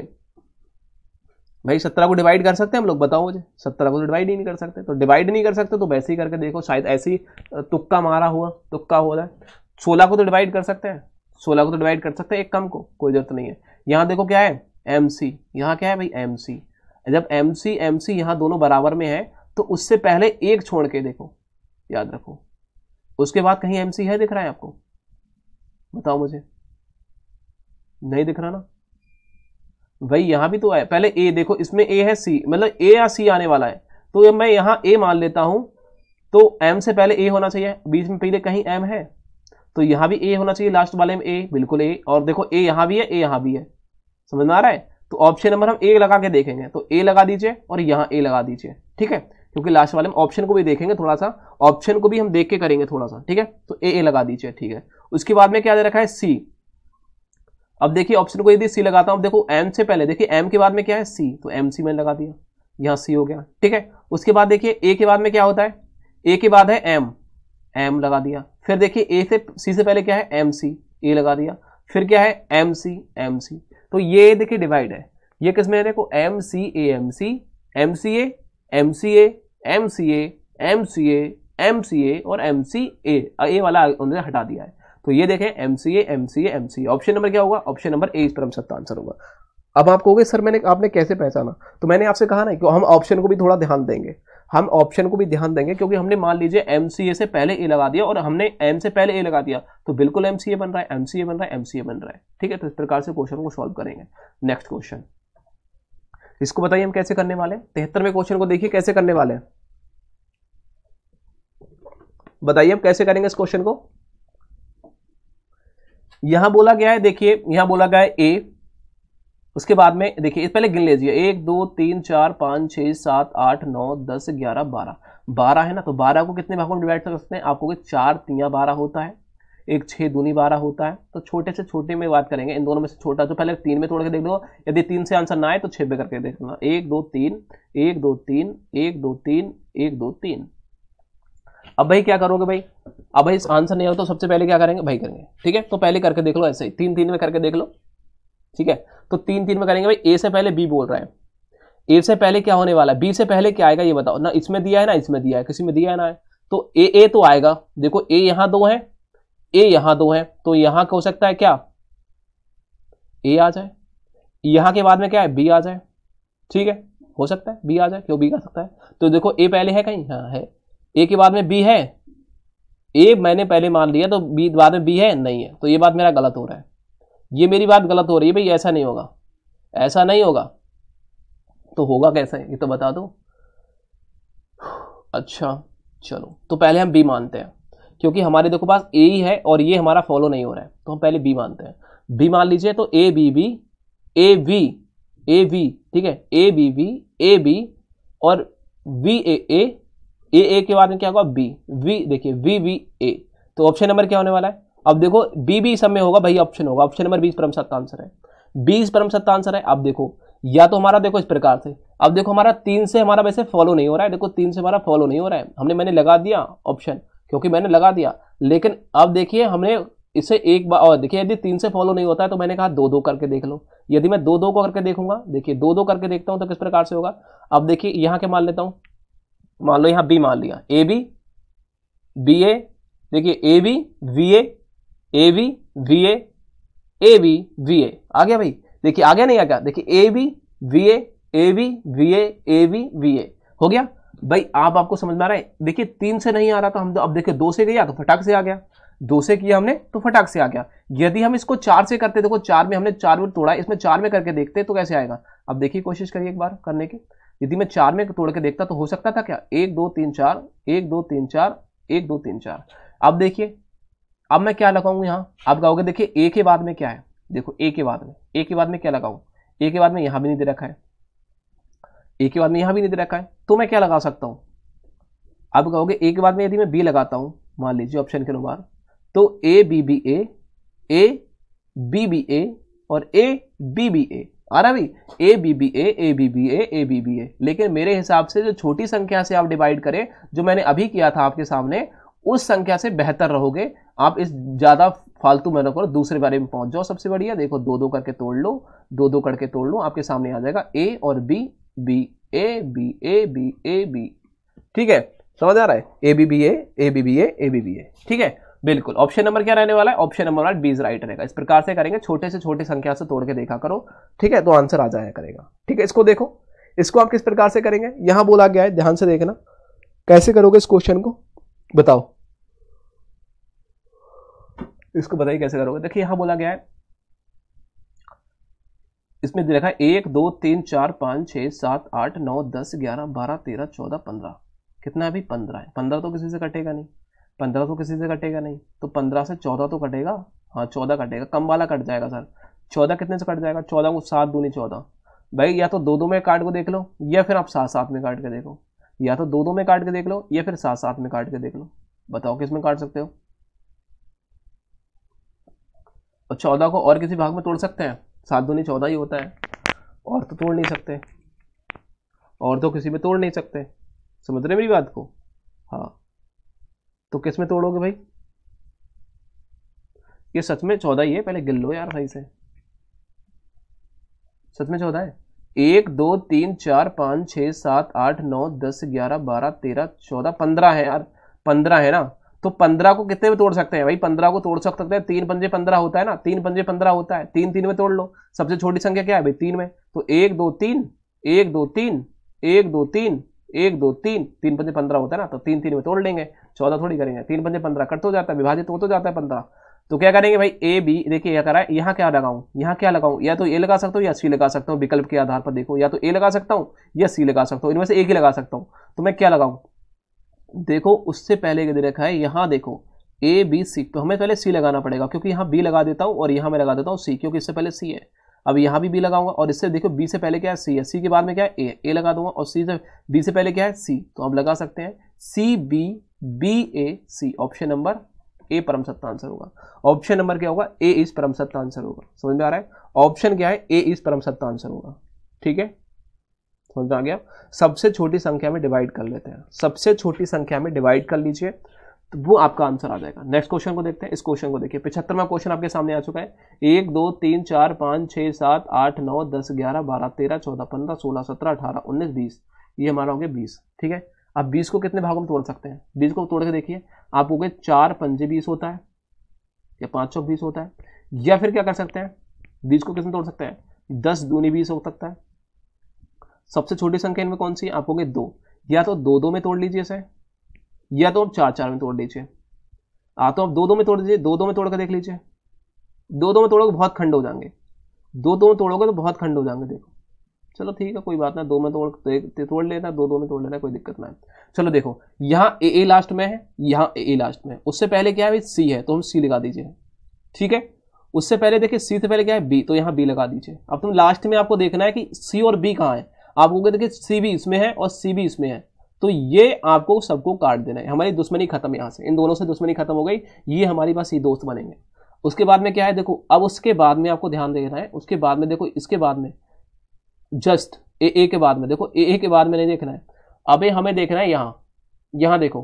भाई सत्रह को डिवाइड कर सकते हैं हम लोग बताओ मुझे सत्रह को तो डिवाइड ही नहीं कर सकते तो डिवाइड नहीं कर सकते तो वैसे ही करके देखो शायद ऐसे ही तुक्का मारा हुआ तुक्का हो रहा है सोलह को तो डिवाइड कर सकते हैं सोलह को तो डिवाइड कर सकते हैं एक कम को कोई जरूरत नहीं है यहाँ देखो क्या है एम सी यहाँ क्या है भाई एम सी जब एम सी एम सी यहाँ दोनों बराबर में है तो उससे पहले एक छोड़ के देखो याद रखो उसके बाद कहीं एम सी है दिख रहा है आपको बताओ मुझे नहीं दिख रहा ना भाई यहां भी तो आया पहले ए देखो इसमें ए है सी मतलब ए या सी आने वाला है तो मैं यहां ए मान लेता हूं तो एम से पहले ए होना चाहिए बीच में पहले कहीं एम है तो यहां भी ए होना चाहिए लास्ट वाले में ए बिल्कुल ए और देखो ए यहां भी है ए यहां भी है समझ में आ रहा है तो ऑप्शन नंबर हम ए लगा के देखेंगे तो ए लगा दीजिए और यहाँ ए लगा दीजिए ठीक है क्योंकि लास्ट वाले में ऑप्शन को भी देखेंगे थोड़ा सा ऑप्शन को भी हम देख के करेंगे थोड़ा सा ठीक है तो ए ए लगा दीजिए ठीक है उसके बाद में क्या दे रखा है सी अब देखिए ऑप्शन को यदि सी लगाता हूं देखो एम से पहले देखिए एम के बाद में क्या है सी तो एम सी मैंने लगा दिया यहां सी हो गया ठीक है उसके बाद देखिए ए के बाद में क्या होता है ए के बाद है एम एम लगा दिया फिर देखिए ए से सी से पहले क्या है एम सी ए लगा दिया फिर क्या है एम सी एम सी तो ये देखिए डिवाइड है ये किस में देखो M C A M C M C A M C A M C A M C A M C A और एम सी ए वाला उन्होंने हटा दिया है तो ये देखें MCA MCA MCA option number क्या होगा ऑप्शन नंबर ए इस पर हम सबका आंसर होगा अब आप कहोगे सर मैंने आपने कैसे पहचाना तो मैंने आपसे कहा ना कि हम ऑप्शन को भी थोड़ा ध्यान देंगे हम ऑप्शन को भी ध्यान देंगे क्योंकि हमने मान लीजिए एम से पहले ए लगा दिया और हमने एम से पहले ए लगा दिया तो बिल्कुल एम बन रहा है एम बन रहा है एम बन रहा है ठीक है तो इस प्रकार से क्वेश्चन को सॉल्व करेंगे नेक्स्ट क्वेश्चन इसको बताइए हम कैसे करने वाले हैं तिहत्तरवें क्वेश्चन को देखिए कैसे करने वाले हैं बताइए हम कैसे करेंगे इस क्वेश्चन को यहां बोला गया है देखिए यहां बोला गया है ए उसके बाद में देखिए पहले गिन लीजिए एक दो तीन चार पांच छह सात आठ नौ दस ग्यारह बारह बारह है ना तो बारह को कितने भागों में डिवाइड कर सकते हैं आपको चार तिया बारह होता है एक छह दूनी बारह होता है तो छोटे से छोटे में बात करेंगे इन दोनों में से छोटा जो तो पहले तीन में तोड़ के देख लो यदि तीन से आंसर ना आए तो छह में करके देख लो हाँ, एक दो तीन एक दो तीन एक दो तीन एक दो तीन अब भाई क्या करोगे भाई अब भाई आंसर नहीं हो तो सबसे पहले क्या करेंगे भाई करेंगे ठीक है तो पहले करके देख लो ऐसे ही तीन तीन में करके देख लो ठीक है तो तीन तीन में करेंगे भाई ए से पहले बी बोल रहा है ए से पहले क्या होने वाला है बी से पहले क्या आएगा ये बताओ ना इसमें दिया है ना इसमें दिया है किसी में दिया है ना तो ए ए तो आएगा देखो ए यहां दो है ए यहां दो है तो यहां का हो सकता है क्या ए आ जाए यहां के बाद में क्या है बी आ जाए ठीक है हो सकता है बी आ जाए क्यों बी आ सकता है तो देखो ए पहले है कहीं हाँ है ए के बाद में बी है ए मैंने पहले मान लिया तो बी बाद में बी है नहीं है तो ये बात मेरा गलत हो रहा है ये मेरी बात गलत हो रही है भाई ऐसा नहीं होगा ऐसा नहीं होगा तो होगा कैसे ये तो बता दो अच्छा चलो तो पहले हम बी मानते हैं क्योंकि हमारे देखो पास ए ही है और ये हमारा फॉलो नहीं हो रहा है तो हम पहले बी मानते हैं बी मान लीजिए तो A B B A V A V ठीक है A B V A B और V A A A A के बाद में क्या होगा बी वी देखिए वी वी ए तो ऑप्शन नंबर क्या होने वाला है अब देखो बी बी सब में होगा भाई ऑप्शन होगा ऑप्शन नंबर बीस परम सत्ता आंसर है बीस परम सत्ता आंसर है अब देखो या तो हमारा देखो इस प्रकार से अब देखो हमारा तीन से हमारा वैसे फॉलो नहीं हो रहा है देखो तीन से हमारा फॉलो नहीं हो रहा है हमने मैंने लगा दिया ऑप्शन क्योंकि मैंने लगा दिया लेकिन अब देखिए हमने इसे एक बार और देखिए यदि तीन से फॉलो नहीं होता है तो मैंने कहा दो दो करके देख लो यदि मैं दो दो को करके देखूंगा देखिए दो दो करके देखता हूँ तो किस प्रकार से होगा अब देखिए यहाँ के मान लेता हूँ मान लो यहां बी मान लिया ए बी बी ए देखिए A B V A A B V A A B V A आ गया भाई देखिए आ गया नहीं आ गया देखिए A B V A A B V A A B V A हो गया भाई आप आपको समझ में आ रहा है देखिए तीन से नहीं आ रहा था तो हम तो अब देखिए दो से गया तो फटाक से आ गया दो से किया हमने तो फटाक से आ गया यदि हम इसको चार से करते देखो चार में हमने चार में तोड़ा इसमें चार में करके देखते तो कैसे आएगा अब देखिए कोशिश करिए एक बार करने की यदि मैं चार में तोड़ के देखता तो हो सकता था क्या एक दो तीन चार एक दो तीन चार एक दो तीन चार अब देखिए अब मैं क्या लगाऊंगा यहाँ आप कहोगे देखिए ए के बाद में क्या है देखो ए के बाद में ए के बाद में क्या लगाऊ ए के बाद में यहाँ भी नहीं दे रखा है ए के बाद में यहाँ भी नहीं दे रखा है तो मैं क्या लगा सकता हूँ अब कहोगे ए के बाद में यदि मैं बी लगाता हूँ मान लीजिए ऑप्शन के अनुसार तो A B B A A B B A और ए बी बी ए आ रहा A B B A A B B A A B B A लेकिन मेरे हिसाब से जो छोटी संख्या से आप डिवाइड करें जो मैंने अभी किया था आपके सामने उस संख्या से बेहतर रहोगे आप इस ज़्यादा फालतू मेहनत करो दूसरे बारे में पहुंच जाओ सबसे बढ़िया देखो दो दो करके तोड़ लो दो दो करके तोड़ लो आपके सामने आ जाएगा ए और B B A B A B A B ठीक है समझ आ रहा है A B B A A B B A A B B A ठीक है बिल्कुल ऑप्शन नंबर क्या रहने वाला है ऑप्शन नंबर वाला बीज राइट रहेगा इस प्रकार से करेंगे छोटे से छोटे संख्या से तोड़ के देखा करो ठीक है तो आंसर आ जाया करेगा ठीक है इसको देखो इसको आप किस प्रकार से करेंगे यहां बोला गया है ध्यान से देखना कैसे करोगे इस क्वेश्चन को बताओ इसको बताइए कैसे करोगे देखिए यहां बोला गया है इसमें देखा है एक दो तीन चार पांच छह सात आठ नौ दस ग्यारह बारह तेरह चौदह पंद्रह कितना अभी पंद्रह है पंद्रह तो किसी से कटेगा नहीं पंद्रह तो किसी से कटेगा नहीं तो पंद्रह से चौदह तो कटेगा हाँ चौदह कटेगा कम वाला कट जाएगा सर चौदह कितने से कट जाएगा चौदह को सात दूनी चौदह भाई या तो दो दो में काट को देख लो या फिर आप सात सात में काट के देखो या तो दो दो में काट के देख लो या फिर सात सात में काट के देख लो बताओ किस में काट सकते हो और चौदह को और किसी भाग में तोड़ सकते हैं सात दूनी चौदह ही होता है और तो तोड़ नहीं सकते और तो किसी में तोड़ नहीं सकते समझ रहे मेरी बात को हाँ तो किस में तोड़ोगे भाई ये सच में चौदह ही है पहले गिन लो यार भाई से सच में चौदह है एक दो तीन चार पाँच छः सात आठ नौ दस ग्यारह बारह तेरह चौदह पंद्रह है यार पंद्रह है ना तो पंद्रह को कितने में तोड़ सकते हैं भाई पंद्रह को तोड़ सकते हैं तीन पंजे पंद्रह होता है ना तीन पंजे पंद्रह होता है तीन तीन में तोड़ लो सबसे छोटी संख्या क्या है भाई तीन में तो एक दो तीन एक दो तीन एक दो तीन एक दो तीन तीन पंजे पंद्रह होता है ना तो तीन तीन में तोड़ लेंगे चौदह थोड़ी करेंगे तीन पंजे पंद्रह कट तो जाता है विभाजित हो तो जाता है पंद्रह तो क्या करेंगे भाई ए बी देखिए यह करा है यहाँ क्या लगाऊं यहाँ क्या लगाऊं या तो ए लगा सकता हूँ या सी लगा सकता हूँ विकल्प के आधार पर देखो या तो ए लगा सकता हूँ या सी लगा सकता हूँ इनमें से एक ही लगा सकता हूँ तो मैं क्या लगाऊं देखो उससे पहले दे रखा है यहाँ देखो ए बी सी तो हमें पहले सी लगाना पड़ेगा क्योंकि यहाँ बी लगा देता हूँ और यहाँ मैं लगा देता हूँ सी क्योंकि इससे पहले सी है अब यहाँ भी बी लगाऊंगा और इससे देखो बी से पहले क्या है सी है सी के बाद में क्या है ए ए लगा दूंगा और सी से बी से पहले क्या है सी तो आप लगा सकते हैं C B B A C option number A परम सत्य आंसर होगा ऑप्शन नंबर क्या होगा ए इस परम सत्य आंसर होगा समझ में आ रहा है ऑप्शन क्या है ए इस परम सत्य आंसर होगा ठीक है समझ में आ गया सबसे छोटी संख्या में डिवाइड कर लेते हैं सबसे छोटी संख्या में डिवाइड कर लीजिए तो वो आपका आंसर आ जाएगा नेक्स्ट क्वेश्चन को देखते हैं इस क्वेश्चन को देखिए पिछहत्तरवा क्वेश्चन आपके सामने आ चुका है एक दो तीन चार पाँच छः सात आठ नौ दस ग्यारह बारह तेरह चौदह पंद्रह सोलह सत्रह अठारह उन्नीस बीस ये हमारा हो गया बीस ठीक है अब बीस को कितने भागों में तोड़ सकते हैं बीस को तोड़ के देखिए आप हो गए चार पंजे बीस होता है या पाँच सौ बीस होता है या फिर क्या कर सकते हैं बीस को किसमें तोड़ सकते हैं दस दूनी बीस हो सकता है सबसे छोटी संख्या इनमें कौन सी आप हो दो या तो दो दो में तोड़ लीजिए इसे या तो आप चार चार में तोड़ लीजिए आ तो आप दो दो में तोड़ दीजिए दो दो में तोड़ कर देख लीजिए दो दो में तोड़ोगे तो बहुत खंड हो जाएंगे दो दो में तोड़ोगे तो बहुत खंड हो जाएंगे देखो चलो ठीक है कोई बात ना दो में तोड़ तो तोड़ लेना दो दो में तोड़ लेना कोई दिक्कत ना चलो देखो यहाँ ए ए लास्ट में है यहाँ ए ए लास्ट में उससे पहले क्या है सी है तो हम सी लगा दीजिए ठीक है उससे पहले देखिए सी से पहले क्या है बी तो यहाँ बी लगा दीजिए अब तुम लास्ट में आपको देखना है कि सी और बी कहाँ है आप कहोगे देखिए सी भी इसमें है और सी भी इसमें है तो ये आपको सबको काट देना है हमारी दुश्मनी खत्म यहाँ से इन दोनों से दुश्मनी खत्म हो गई ये हमारे पास ये दोस्त बनेंगे उसके बाद में क्या है देखो अब उसके बाद में आपको ध्यान देना है उसके बाद में देखो इसके बाद में जस्ट ए ए के बाद में देखो ए ए के बाद में नहीं देखना है अबे हमें देखना है यहां यहां देखो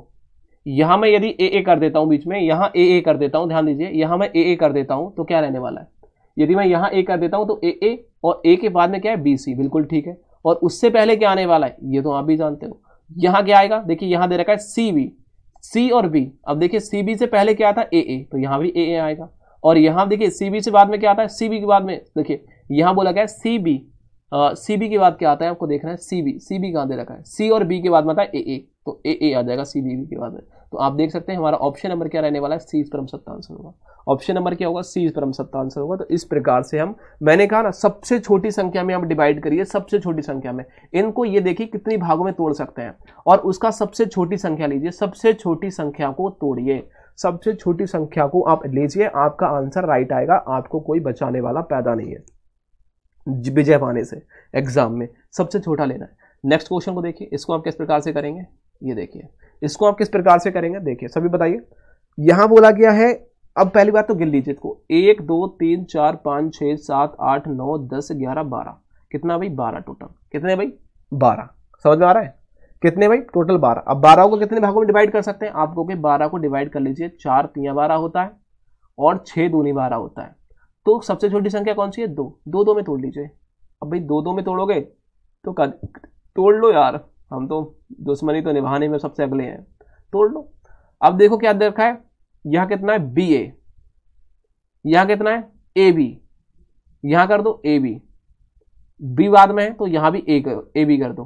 यहां मैं यदि ए ए कर देता हूं बीच में यहां ए ए कर देता हूं ध्यान दीजिए यहां मैं ए ए कर देता हूं तो क्या रहने वाला है यदि मैं यहां ए कर देता हूं तो ए ए और ए के बाद में क्या है बी सी बिल्कुल ठीक है और उससे पहले क्या आने वाला है ये तो आप भी जानते हो यहां क्या आएगा देखिए यहां दे रखा है सी बी सी और बी अब देखिए सी बी से पहले क्या आता ए ए तो यहां भी ए ए आएगा और यहां देखिए सी बी से बाद में क्या आता है सी बी के बाद में देखिए यहां बोला गया सी बी सी बी के बाद क्या आता है आपको देखना है सी बी सी बी कहाँ दे रखा है सी और बी के बाद है ए ए तो ए ए आ जाएगा सी बी बी के बाद में तो आप देख सकते हैं हमारा ऑप्शन नंबर क्या रहने वाला है सी इस सत्ता आंसर होगा ऑप्शन नंबर क्या होगा सी इस सत्ता आंसर होगा तो इस प्रकार से हम मैंने कहा ना सबसे छोटी संख्या में हम डिवाइड करिए सबसे छोटी संख्या में इनको ये देखिए कितनी भागों में तोड़ सकते हैं और उसका सबसे छोटी संख्या लीजिए सबसे छोटी संख्या को तोड़िए सबसे छोटी संख्या को आप लीजिए आपका आंसर राइट आएगा आपको कोई बचाने वाला पैदा नहीं है विजय पाने से एग्जाम में सबसे छोटा लेना है नेक्स्ट क्वेश्चन को देखिए इसको आप किस प्रकार से करेंगे ये देखिए इसको आप किस प्रकार से करेंगे देखिए सभी बताइए यहां बोला गया है अब पहली बात तो गिन लीजिए इसको एक दो तीन चार पाँच छः सात आठ नौ दस ग्यारह बारह कितना भाई बारह टोटल कितने भाई बारह समझ में आ रहा है कितने भाई टोटल बारह अब बारह को कितने भागों में डिवाइड कर सकते हैं आप लोग बारह को डिवाइड कर लीजिए चार तीन बारह होता है और छः दूनी बारह होता है तो सबसे छोटी संख्या कौन सी है दो दो दो में तोड़ लीजिए अब भाई दो दो में तोड़ोगे तो कर तोड़ लो यार हम तो दुश्मनी तो निभाने में सबसे अगले हैं तोड़ लो अब देखो क्या देखा है यहां कितना है बी ए यहां कितना है ए बी यहाँ कर दो ए बी बी बाद में है तो यहाँ भी ए कर ए बी कर दो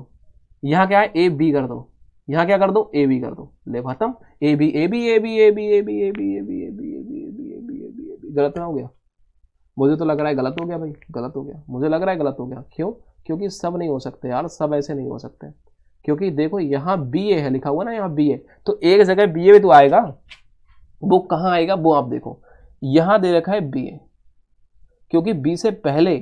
यहाँ क्या है ए बी कर दो यहाँ क्या कर दो ए बी कर दो ले खत्म A B A B A B A B A B A B A B A B A B A B A B गलत ना हो गया मुझे तो लग रहा है गलत हो गया भाई गलत हो गया मुझे लग रहा है गलत हो गया क्यों क्योंकि सब नहीं हो सकते यार सब ऐसे नहीं हो सकते क्योंकि देखो यहाँ बी ए है लिखा हुआ ना यहाँ बी ए तो एक जगह बी ए भी तो आएगा वो कहाँ आएगा वो आप देखो यहाँ दे रखा है बी ए क्योंकि बी से पहले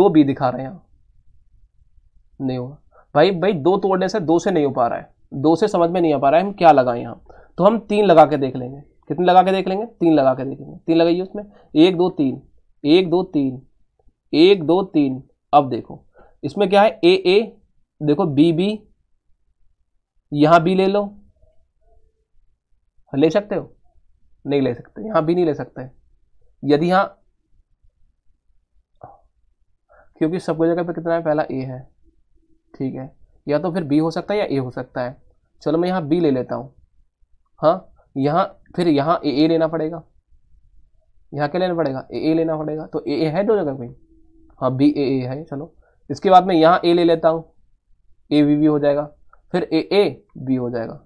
दो बी दिखा रहे हैं नहीं हुआ भाई भाई दो तोड़ने से दो से नहीं हो पा रहा है दो से समझ में नहीं आ पा रहा है हम क्या लगाएं यहाँ तो हम तीन लगा के देख लेंगे कितने लगा के देख लेंगे तीन लगा के देख लेंगे तीन लगाइए उसमें एक दो तीन एक दो तीन एक दो तीन अब देखो इसमें क्या है ए ए देखो बी बी यहाँ बी ले लो ले सकते हो नहीं ले सकते यहाँ भी नहीं ले सकते यदि यहाँ क्योंकि सबको जगह पे कितना है पहला ए है ठीक है या तो फिर बी हो सकता है या ए हो सकता है चलो मैं यहाँ बी ले लेता हूँ हाँ यहाँ फिर यहाँ ए ए लेना पड़ेगा यहाँ क्या लेना पड़ेगा ए ए लेना पड़ेगा तो ए ए है दो जगह पे हाँ बी ए ए है चलो इसके बाद में यहाँ ए ले लेता हूँ ए बी बी हो जाएगा फिर ए ए बी हो जाएगा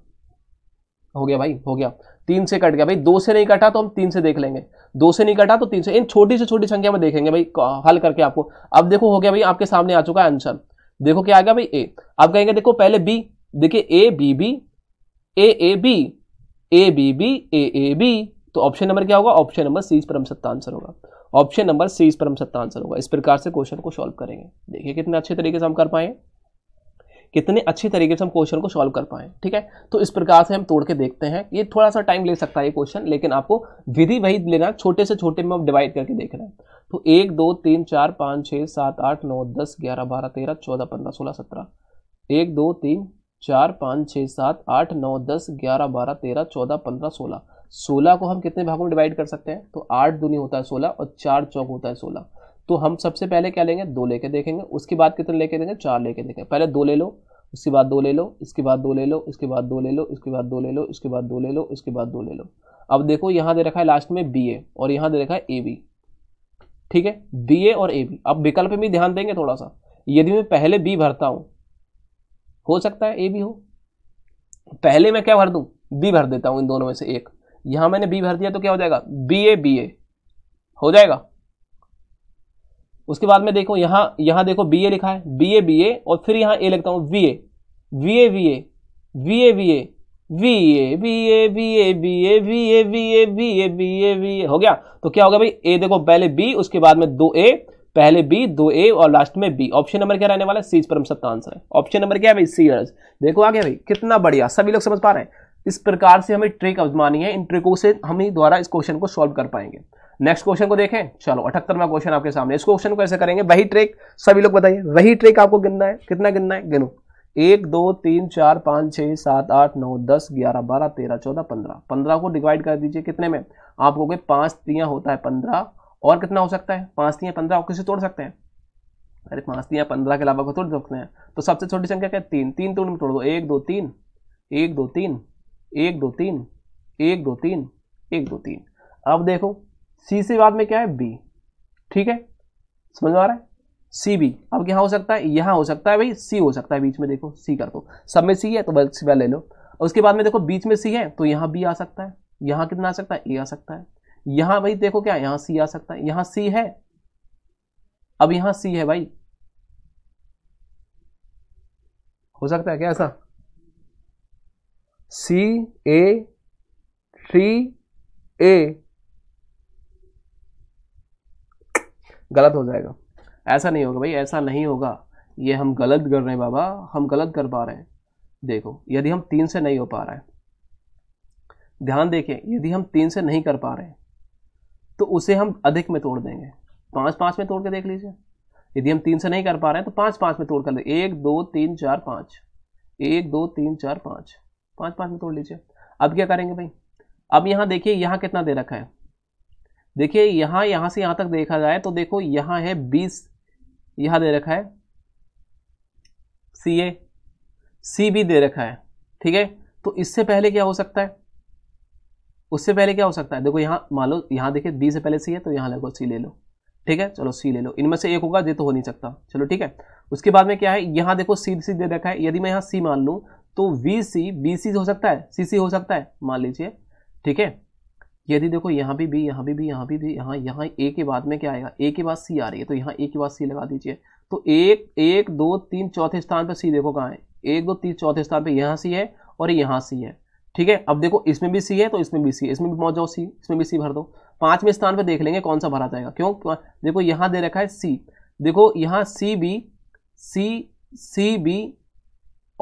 हो गया भाई हो गया तीन से कट गया भाई दो से नहीं कटा तो हम तीन से देख लेंगे दो से नहीं कटा तो तीन से इन छोटी से छोटी संख्या में देखेंगे भाई हल करके आपको अब देखो हो गया भाई आपके सामने आ चुका है आंसर देखो क्या आ गया भाई ए आप कहेंगे देखो पहले बी देखिए A B B A A B A B B A A B तो ऑप्शन नंबर क्या होगा ऑप्शन नंबर सी इस परम सत्ता आंसर होगा ऑप्शन नंबर सी इस परम सत्ता आंसर होगा इस प्रकार से क्वेश्चन को सॉल्व करेंगे देखिए कितने अच्छे तरीके से हम कर पाए कितने अच्छे तरीके से हम क्वेश्चन को सॉल्व कर पाए ठीक है तो इस प्रकार से हम तोड़ के देखते हैं ये थोड़ा सा टाइम ले सकता है ये क्वेश्चन लेकिन आपको विधि वही लेना छोटे से छोटे में आप डिवाइड करके देखना हैं तो एक दो तीन चार पाँच छः सात आठ नौ दस ग्यारह बारह तेरह चौदह पंद्रह सोलह सत्रह एक दो तीन चार पाँच छः सात आठ नौ दस ग्यारह बारह तेरह चौदह पंद्रह सोलह सोलह को हम कितने भागों में डिवाइड कर सकते हैं तो आठ दूनी होता है सोलह और चार चौक होता है सोलह तो हम सबसे पहले क्या लेंगे दो लेके देखेंगे उसके बाद कितने लेके देंगे चार लेके देखें पहले दो ले लो उसके बाद दो ले लो इसके बाद दो ले लो इसके बाद दो ले लो इसके बाद दो ले लो इसके बाद दो ले लो इसके बाद दो ले लो अब देखो यहाँ दे रखा है लास्ट में बी ए और यहाँ दे रखा है ए बी ठीक है बी ए और ए बी अब विकल्प में भी ध्यान देंगे थोड़ा सा यदि मैं पहले बी भरता हूं हो सकता है ए बी हो पहले मैं क्या भर दू बी भर देता हूं इन दोनों में से एक यहां मैंने बी भर दिया तो क्या हो जाएगा बी ए बी ए हो जाएगा उसके बाद में देखो यहां यहां देखो बी ए लिखा है बी ए बी ए और फिर यहां ए लिखता हूं V A V A V A V A V A B A B A B A B A B A B A B A B A B A हो गया तो क्या होगा भाई ए देखो पहले बी उसके बाद में दो ए पहले बी दो ए और लास्ट में बी ऑप्शन नंबर क्या रहने वाला है सी परम हम आंसर है ऑप्शन नंबर क्या है भाई सी देखो आगे भाई कितना बढ़िया सभी लोग समझ पा रहे हैं इस प्रकार से हमें ट्रिक अजमानी है इन ट्रिकों से हम ही द्वारा इस क्वेश्चन को सॉल्व कर पाएंगे नेक्स्ट क्वेश्चन को देखें चलो अठहत्तरवा क्वेश्चन आपके सामने इस क्वेश्चन को ऐसे करेंगे वही ट्रिक सभी लोग बताइए वही ट्रिक आपको गिनना है कितना गिनना है गिनो एक दो तीन चार पाँच छः सात आठ नौ दस ग्यारह बारह तेरह चौदह पंद्रह पंद्रह को डिवाइड कर दीजिए कितने में आप लोग पाँच तिया होता है पंद्रह और कितना हो सकता है पाँच तिया पंद्रह किसे तोड़ सकते हैं अरे पाँच तिया पंद्रह के अलावा को तोड़ सकते हैं तो सबसे छोटी संख्या क्या है तीन तीन तोड़ में तोड़ दो एक दो तीन एक दो तीन एक दो तीन एक दो तीन एक दो तीन अब देखो सी से बाद में क्या है बी ठीक है समझ में आ रहा है सी बी अब यहाँ हो सकता है यहाँ हो सकता है भाई सी हो सकता है बीच में देखो सी कर दो सब में सी है तो बल्क ले लो उसके बाद में देखो बीच में सी है तो यहाँ बी आ सकता है यहाँ कितना आ सकता है ए आ सकता है यहाँ भाई देखो क्या यहाँ सी आ सकता है यहाँ सी है अब यहाँ सी है भाई हो सकता है क्या ऐसा सी ए थ्री ए गलत हो जाएगा ऐसा नहीं होगा भाई ऐसा नहीं होगा ये हम गलत कर रहे हैं बाबा हम गलत कर पा रहे हैं देखो यदि हम तीन से नहीं हो पा रहे हैं ध्यान देखें यदि हम तीन से नहीं कर पा रहे हैं तो उसे हम अधिक में तोड़ देंगे पाँच पाँच में तोड़ के देख लीजिए यदि हम तीन से नहीं कर पा रहे हैं तो पाँच पाँच में तोड़ कर ले एक दो तीन चार पाँच एक दो तीन चार पाँच पाँच पाँच में तोड़ लीजिए अब क्या करेंगे भाई अब यहाँ देखिए यहाँ कितना दे रखा है देखिए यहाँ यहाँ से यहाँ तक देखा जाए तो देखो यहाँ है बीस यहाँ दे रखा है सी ए सी बी दे रखा है ठीक है तो इससे पहले क्या हो सकता है उससे पहले क्या हो सकता है देखो यहाँ मान लो यहाँ देखिए बी से पहले सी है तो यहाँ लगो सी ले लो ठीक है चलो सी ले लो इनमें से एक होगा ये तो हो नहीं सकता चलो ठीक है उसके बाद में क्या है यहाँ देखो सी सी दे रखा है यदि मैं यहाँ सी मान लूँ तो वी सी बी सी हो सकता है सी सी हो सकता है मान लीजिए ठीक है यदि देखो यहाँ भी बी यहाँ भी बी यहाँ भी बी यहाँ यहाँ ए के बाद में क्या आएगा ए के बाद सी आ रही है तो यहाँ ए के बाद सी लगा दीजिए तो एक एक दो तीन चौथे स्थान पर सी देखो कहाँ है एक दो तीन चौथे स्थान पर यहाँ सी है और यहाँ सी है ठीक है अब देखो इसमें भी सी है तो इसमें भी सी है इसमें भी पहुँच जाओ सी इसमें भी सी भर दो पाँचवें स्थान पर देख लेंगे कौन सा भरा जाएगा क्यों देखो यहाँ दे रखा है सी देखो यहाँ C B C C B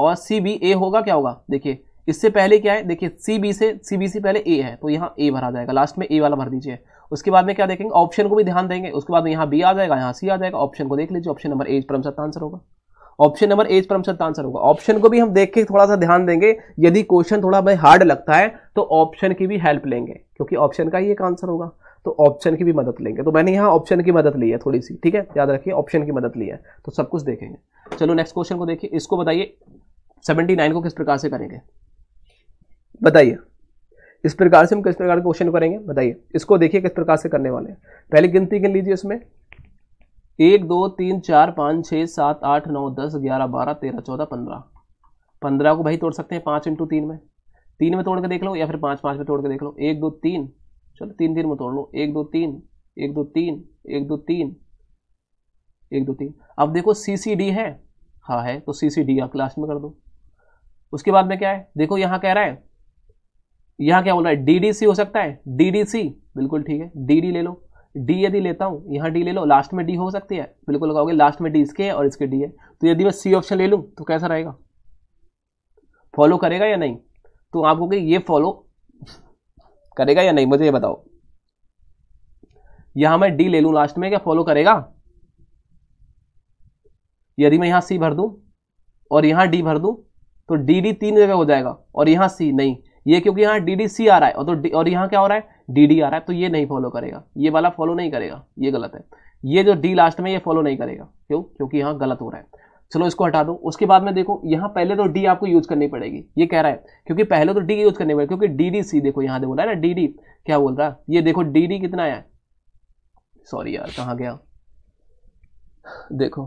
और सी बी ए होगा क्या होगा देखिए इससे पहले क्या है देखिए सी बी से सी बी से पहले ए है तो यहाँ ए भरा जाएगा लास्ट में ए वाला भर दीजिए उसके बाद में क्या देखेंगे ऑप्शन को भी ध्यान देंगे उसके बाद में यहाँ बी आ जाएगा यहाँ सी आ जाएगा ऑप्शन को देख लीजिए ऑप्शन नंबर एज परम सत्ता आंसर होगा ऑप्शन नंबर एज परम सत्ता आंसर होगा ऑप्शन को भी हम देख के थोड़ा सा ध्यान देंगे यदि क्वेश्चन थोड़ा भाई हार्ड लगता है तो ऑप्शन की भी हेल्प लेंगे क्योंकि ऑप्शन का ही एक आंसर होगा तो ऑप्शन की भी मदद लेंगे तो मैंने यहाँ ऑप्शन की मदद ली है थोड़ी सी ठीक है याद रखिए ऑप्शन की मदद ली है तो सब कुछ देखेंगे चलो नेक्स्ट क्वेश्चन को देखिए इसको बताइए सेवेंटी नाइन को किस प्रकार से करेंगे बताइए इस प्रकार से हम किस प्रकार के क्वेश्चन करेंगे बताइए इसको देखिए किस प्रकार से करने वाले हैं पहले गिनती गिन लीजिए इसमें एक दो तीन चार पाँच छः सात आठ नौ दस ग्यारह बारह तेरह चौदह पंद्रह पंद्रह को भाई तोड़ सकते हैं पाँच इंटू तीन में तीन में तोड़ के देख लो या फिर पाँच पाँच में तोड़ के देख लो एक दो तीन चलो तीन तीन में तोड़ लो एक दो तीन एक दो तीन एक दो तीन एक दो तीन अब देखो सी सी डी है हाँ है तो सी सी डी आप क्लास में कर दो उसके बाद में क्या है देखो यहाँ कह रहा है यहां क्या बोल रहा है डीडीसी हो सकता है डीडीसी बिल्कुल ठीक है डीडी ले लो डी यदि लेता हूं यहां डी ले लो लास्ट में डी हो सकती है बिल्कुल लगाओगे लास्ट में डी इसके है और इसके डी है तो यदि मैं सी ऑप्शन ले लूं तो कैसा रहेगा फॉलो करेगा या नहीं तो आपको कि ये फॉलो करेगा या नहीं मुझे ये बताओ यहां मैं डी ले लू लास्ट में क्या फॉलो करेगा यदि मैं यहां सी भर दू और यहां डी भर दू तो डी डी तीन जगह हो जाएगा और यहां सी नहीं ये क्योंकि यहाँ डी डी सी आ रहा है और तो और यहाँ क्या हो रहा है डी डी आ रहा है तो ये नहीं फॉलो करेगा ये वाला फॉलो नहीं करेगा ये गलत है ये जो डी लास्ट में ये फॉलो नहीं करेगा क्यों क्योंकि यहाँ गलत हो रहा है चलो इसको हटा दो उसके बाद में देखो यहाँ पहले तो डी आपको यूज करनी पड़ेगी ये कह रहा है क्योंकि पहले तो डी यूज करनी पड़ेगी क्योंकि डी डी सी देखो यहाँ दे बोला है ना डी डी क्या बोल रहा है ये देखो डी डी कितना आया सॉरी यार कहाँ गया देखो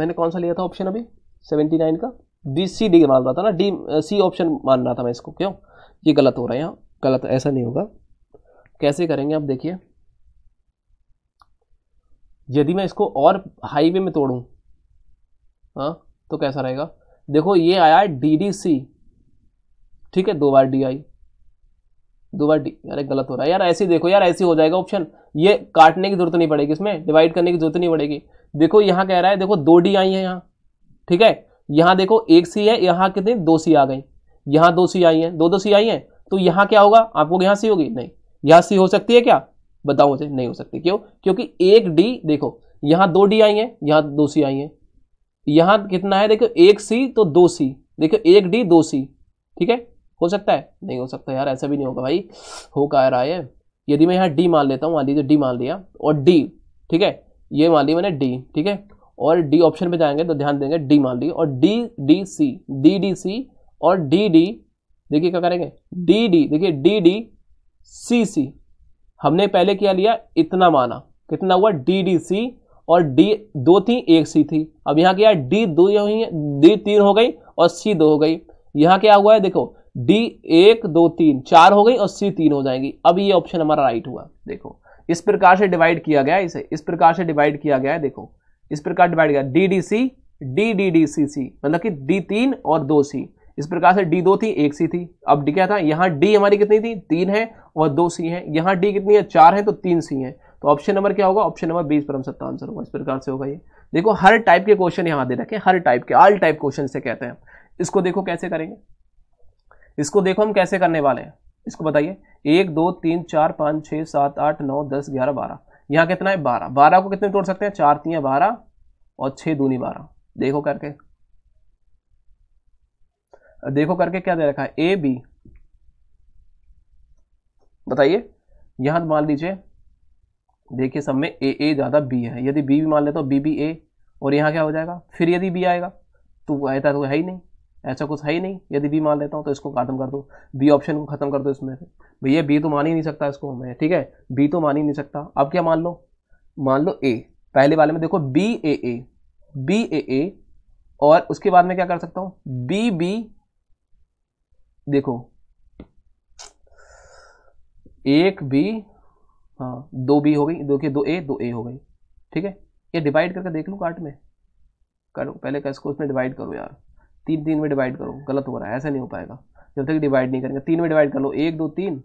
मैंने कौन सा लिया था ऑप्शन अभी सेवेंटी नाइन का बी सी डी मान रहा था ना डी सी ऑप्शन मान रहा था मैं इसको क्यों ये गलत हो रहा है यहाँ गलत ऐसा नहीं होगा कैसे करेंगे आप देखिए यदि मैं इसको और हाईवे में तोड़ूँ हाँ तो कैसा रहेगा देखो ये आया डी डी सी ठीक है दो बार डी आई दो बार डी अरे गलत हो रहा है यार ऐसे देखो यार ऐसे हो जाएगा ऑप्शन ये काटने की जरूरत नहीं पड़ेगी इसमें डिवाइड करने की जरूरत नहीं पड़ेगी देखो यहाँ कह रहा है देखो दो डी आई है यहाँ ठीक है यहां देखो एक सी है यहां कितनी दो सी आ गई यहां दो सी आई है दो दो सी आई है तो यहां क्या होगा आपको यहां सी होगी नहीं यहां सी हो सकती है क्या बताओ मुझे नहीं हो सकती क्यों क्योंकि एक डी देखो यहाँ दो डी आई है यहाँ दो सी आई है यहां कितना है देखो एक सी तो दो सी देखो एक डी दो सी ठीक है हो सकता है नहीं हो सकता यार ऐसा भी नहीं होगा भाई हो कह रहा है यदि मैं यहाँ डी मान लेता हूँ मान लीजिए डी मान लिया और डी ठीक है ये मान ली मैंने डी ठीक है और डी ऑप्शन में जाएंगे तो ध्यान देंगे डी मान लीजिए और D D C D D C और डी डी देखिए क्या करेंगे डी डी देखिए डी डी सी सी हमने पहले क्या लिया इतना माना कितना हुआ डी डी सी और डी दो थी एक सी थी अब यहाँ क्या डी दो हुई डी तीन हो गई और सी दो हो गई यहाँ क्या हुआ है देखो डी एक दो तीन चार हो गई और सी तीन हो जाएंगी अब ये ऑप्शन हमारा राइट हुआ देखो इस प्रकार से डिवाइड किया गया इसे इस प्रकार से डिवाइड किया गया है देखो इस प्रकार डिवाइड किया D D C D D D C C मतलब कि डी तीन और दो सी इस प्रकार से डी दो थी एक सी थी अब डी क्या था यहाँ डी हमारी कितनी थी तीन है और दो सी है यहाँ डी कितनी है चार है तो तीन सी है तो ऑप्शन नंबर क्या होगा ऑप्शन नंबर बीस परम सत्ता आंसर होगा इस प्रकार से होगा ये देखो हर टाइप के क्वेश्चन यहाँ दे रखे हर टाइप के ऑल टाइप क्वेश्चन से कहते हैं इसको देखो कैसे करेंगे इसको देखो हम कैसे करने वाले हैं इसको बताइए एक दो तीन चार पाँच छः सात आठ नौ दस ग्यारह बारह यहाँ कितना है बारह बारह को कितने तोड़ सकते हैं चार तीन बारह और छः दूनी बारह देखो करके देखो करके क्या दे रखा है ए बी बताइए यहां मान लीजिए देखिए सब में ए ए ज़्यादा बी है यदि बी भी मान ले तो बी बी ए और यहां क्या हो जाएगा फिर यदि बी आएगा तो ऐसा तो है ही नहीं ऐसा कुछ है ही नहीं यदि बी मान लेता हूँ तो इसको खत्म कर दो बी ऑप्शन को खत्म कर दो इसमें से भैया बी तो मान ही नहीं सकता इसको मैं ठीक है बी तो मान ही नहीं सकता अब क्या मान लो मान लो ए पहले वाले में देखो B A A B A ए और उसके बाद में क्या कर सकता हूँ बी बी देखो एक बी हाँ दो बी हो गई दो के दो ए दो ए हो गई ठीक है ये डिवाइड करके देख लूँ कार्ट में करो पहले इसको उसमें डिवाइड करो यार तीन तीन में डिवाइड करो गलत हो रहा है ऐसा नहीं हो पाएगा जब तक डिवाइड नहीं करेंगे तीन में डिवाइड कर लो एक दो तीन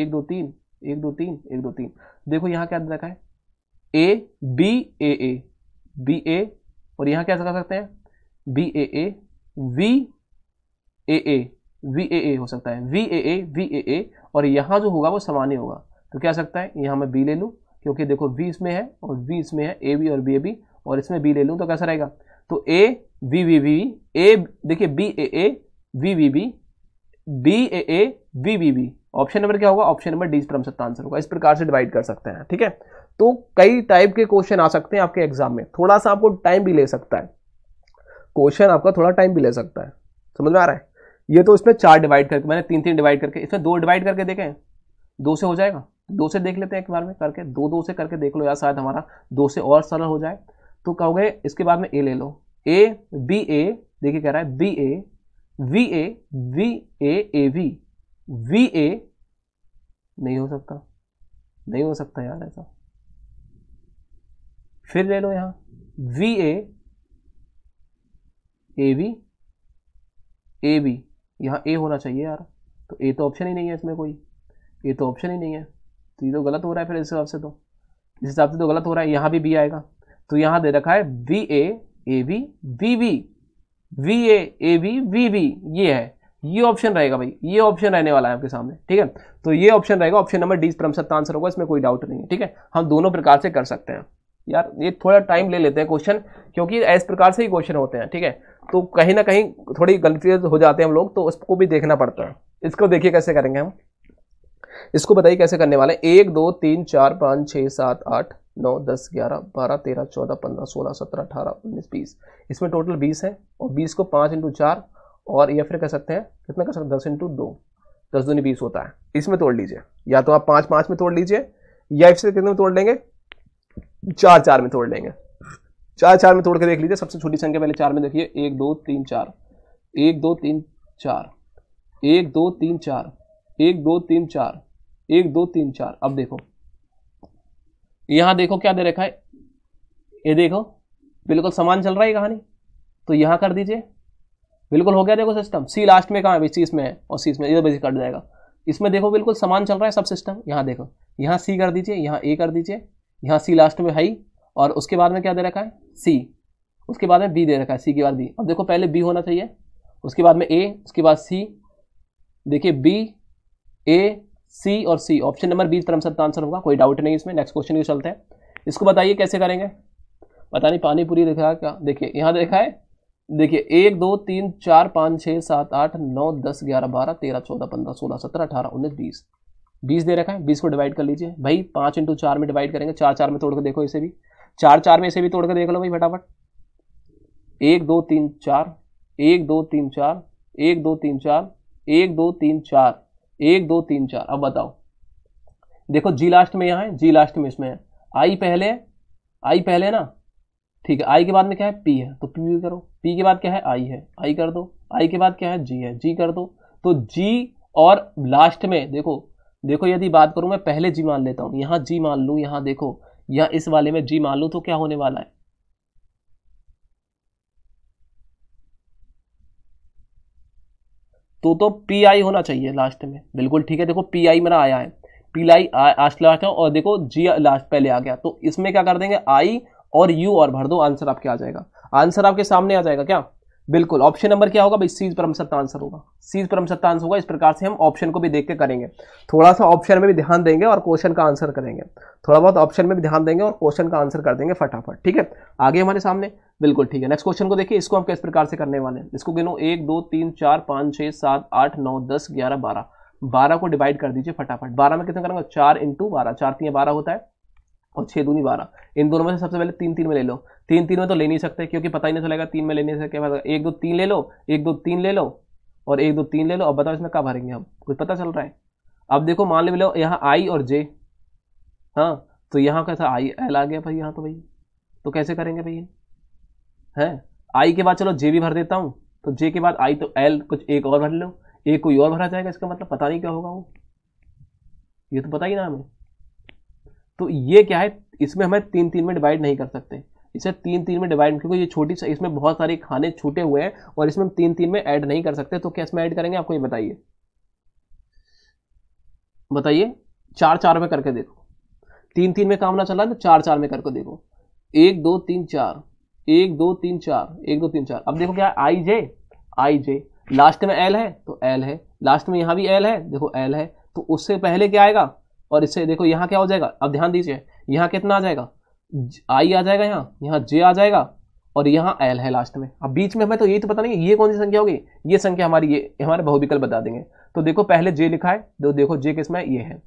एक दो तीन एक दो तीन एक दो तीन देखो यहाँ क्या रखा है A B A A B A और यहाँ क्या कर सकते हैं B A A V A A V A A हो सकता है V A A V A ए और यहाँ जो होगा वो सामान्य होगा तो क्या सकता है यहाँ मैं बी ले लूँ क्योंकि देखो वी इसमें है और वी इसमें है ए बी और बी ए बी और इसमें बी ले लूँ तो कैसा रहेगा तो A V V V A देखिए B A A V V B B A A V V B option number क्या होगा ऑप्शन नंबर डी क्रम सत्ता आंसर होगा इस प्रकार से डिवाइड कर सकते हैं ठीक है तो कई टाइप के क्वेश्चन आ सकते हैं आपके एग्जाम में थोड़ा सा आपको टाइम भी ले सकता है क्वेश्चन आपका थोड़ा टाइम भी ले सकता है समझ में आ रहा है ये तो इसमें चार डिवाइड करके मैंने तीन तीन डिवाइड करके इसमें दो डिवाइड करके देखें दो से हो जाएगा दो से देख लेते हैं एक बार में करके दो दो से करके देख लो यार शायद हमारा दो से और सरल हो जाए तो कहोगे इसके बाद में ए ले लो ए बी ए देखिए कह रहा है B A V A V A A V V A नहीं हो सकता नहीं हो सकता यार ऐसा फिर ले लो यहां V A A V A B यहां ए होना चाहिए यार तो ए तो ऑप्शन ही नहीं है इसमें कोई ए तो ऑप्शन ही नहीं है तो ये तो गलत हो रहा है फिर इस हिसाब से तो इस हिसाब से तो गलत हो रहा है यहां भी बी आएगा तो यहां दे रखा है V A A B V B V A A B V B ये है ये ऑप्शन रहेगा भाई ये ऑप्शन रहने वाला है आपके सामने ठीक है तो ये ऑप्शन रहेगा ऑप्शन नंबर डी क्रम सत्ता आंसर होगा इसमें कोई डाउट नहीं है ठीक है हम दोनों प्रकार से कर सकते हैं यार ये थोड़ा टाइम ले लेते हैं क्वेश्चन क्योंकि इस प्रकार से ही क्वेश्चन होते हैं ठीक है तो कहीं ना कहीं थोड़ी कन्फ्यूज हो जाते हैं हम लोग तो उसको भी देखना पड़ता है इसको देखिए कैसे करेंगे हम इसको बताइए कैसे करने वाले एक दो तीन चार पाँच छः सात आठ नौ दस ग्यारह बारह तेरह चौदह पंद्रह सोलह सत्रह अठारह उन्नीस बीस इसमें टोटल बीस है और बीस को पाँच इंटू चार और या फिर कह सकते हैं कितना कर सकते हैं दस इंटू दो दस दूनी बीस होता है इसमें तोड़ लीजिए या तो आप पाँच पाँच में तोड़ लीजिए या इससे कितने में तोड़ लेंगे चार चार में तोड़ लेंगे चार चार में तोड़ के देख लीजिए सबसे छोटी संख्या पहले चार में देखिए एक दो तीन चार एक दो तीन चार एक दो तीन चार एक दो तीन चार एक दो तीन चार अब देखो यहां देखो क्या दे रखा है ये देखो बिल्कुल समान चल रहा है कहानी तो यहां कर दीजिए बिल्कुल हो गया देखो सिस्टम सी लास्ट में कहा सी इसमें है और सी इसमें इधर बेसिक कट जाएगा इसमें देखो बिल्कुल समान चल रहा है सब सिस्टम यहाँ देखो यहाँ सी कर दीजिए यहाँ ए कर दीजिए यहाँ सी लास्ट में हाई और उसके बाद में क्या दे रखा है सी उसके बाद में बी दे रखा है सी के बाद बी अब देखो पहले बी होना चाहिए उसके बाद में ए उसके बाद सी देखिए बी ए सी और सी ऑप्शन नंबर बी तरफ सबका आंसर होगा कोई डाउट नहीं इसमें नेक्स्ट क्वेश्चन की चलते हैं इसको बताइए कैसे करेंगे पता नहीं पानी पूरी लिखा क्या देखिए यहाँ देखा है देखिए एक दो तीन चार पाँच छः सात आठ नौ दस ग्यारह बारह तेरह चौदह पंद्रह सोलह सत्रह अठारह उन्नीस बीस बीस दे रखा है बीस को डिवाइड कर लीजिए भाई पाँच इंटू चार में डिवाइड करेंगे चार चार में तोड़ कर देखो इसे भी चार चार में इसे भी तोड़ कर देख लो भाई फटाफट एक दो तीन चार एक दो तीन चार एक दो तीन चार एक दो तीन चार एक दो तीन चार अब बताओ देखो जी लास्ट में यहाँ है जी लास्ट में इसमें है आई पहले आई पहले ना ठीक है आई के बाद में क्या है पी है तो पी भी करो पी के बाद क्या है आई है आई कर दो आई के बाद क्या है जी है जी कर दो तो जी और लास्ट में देखो देखो यदि बात करूं मैं पहले जी मान लेता हूं यहाँ जी मान लूँ यहाँ देखो यहाँ इस वाले में जी मान लूँ तो क्या होने वाला है तो तो पी आई होना चाहिए लास्ट में बिल्कुल ठीक है देखो पी आई मेरा आया है पी आई लास्ट लास्ट है और देखो जी लास्ट पहले आ गया तो इसमें क्या कर देंगे आई और यू और भर दो आंसर आपके आ जाएगा आंसर आपके सामने आ जाएगा क्या बिल्कुल ऑप्शन नंबर क्या होगा भाई सीज परम सत्ता आंसर होगा सीज परम सत्ता आंसर होगा इस प्रकार से हम ऑप्शन को भी देख के करेंगे थोड़ा सा ऑप्शन में भी ध्यान देंगे और क्वेश्चन का आंसर करेंगे थोड़ा बहुत ऑप्शन में भी ध्यान देंगे और क्वेश्चन का आंसर कर देंगे फटाफट ठीक है आगे हमारे सामने बिल्कुल ठीक है नेक्स्ट क्वेश्चन को देखिए इसको हम किस प्रकार से करने वाले हैं इसको गिनो एक दो तीन चार पाँच छः सात आठ नौ दस ग्यारह बारह बारह को डिवाइड कर दीजिए फटाफट बारह में कितना करेंगे चार इंटू बारह चार तीन बारह होता है और छः दूनी बारह इन दोनों में से सबसे पहले तीन तीन में ले लो तीन तीन में तो ले नहीं सकते क्योंकि पता ही नहीं चलेगा तीन में लेने से क्या पता एक दो तीन ले लो एक दो तीन ले लो और एक दो तीन ले लो अब बताओ इसमें क्या भरेंगे हम कुछ पता चल रहा है अब देखो मान लो यहाँ आई और जे हाँ तो यहाँ कैसा आई एल आ गया भाई यहाँ तो भाई तो कैसे करेंगे भाई हैं आई के बाद चलो जे भी भर देता हूँ तो जे के बाद आई तो एल कुछ एक और भर लो एक कोई और भरा जाएगा इसका मतलब पता नहीं क्या होगा वो ये तो पता ही ना हमें तो ये क्या है इसमें हमें तीन तीन में डिवाइड नहीं कर सकते इसे तीन तीन में डिवाइड क्योंकि ये छोटी सा इसमें बहुत सारे खाने छूटे हुए हैं और इसमें हम तीन तीन में ऐड नहीं कर सकते तो क्या इसमें ऐड करेंगे आपको ये बताइए बताइए चार चार में करके देखो तीन तीन में काम ना चला तो चार चार में करके देखो एक दो तीन चार एक दो तीन चार एक दो तीन चार अब देखो क्या आई जे आई जे लास्ट में एल है तो एल है लास्ट में यहां भी एल है देखो एल है तो उससे पहले क्या आएगा और इससे देखो यहाँ क्या हो जाएगा अब ध्यान दीजिए यहाँ कितना आ जाएगा आई आ जाएगा यहाँ यहाँ जे आ जाएगा और यहाँ एल है लास्ट में अब बीच में हमें तो यही तो पता नहीं है ये कौन सी संख्या होगी ये संख्या हमारी ये हमारे बहुविकल बता देंगे तो देखो पहले जे लिखा है तो देखो जे किस में ये है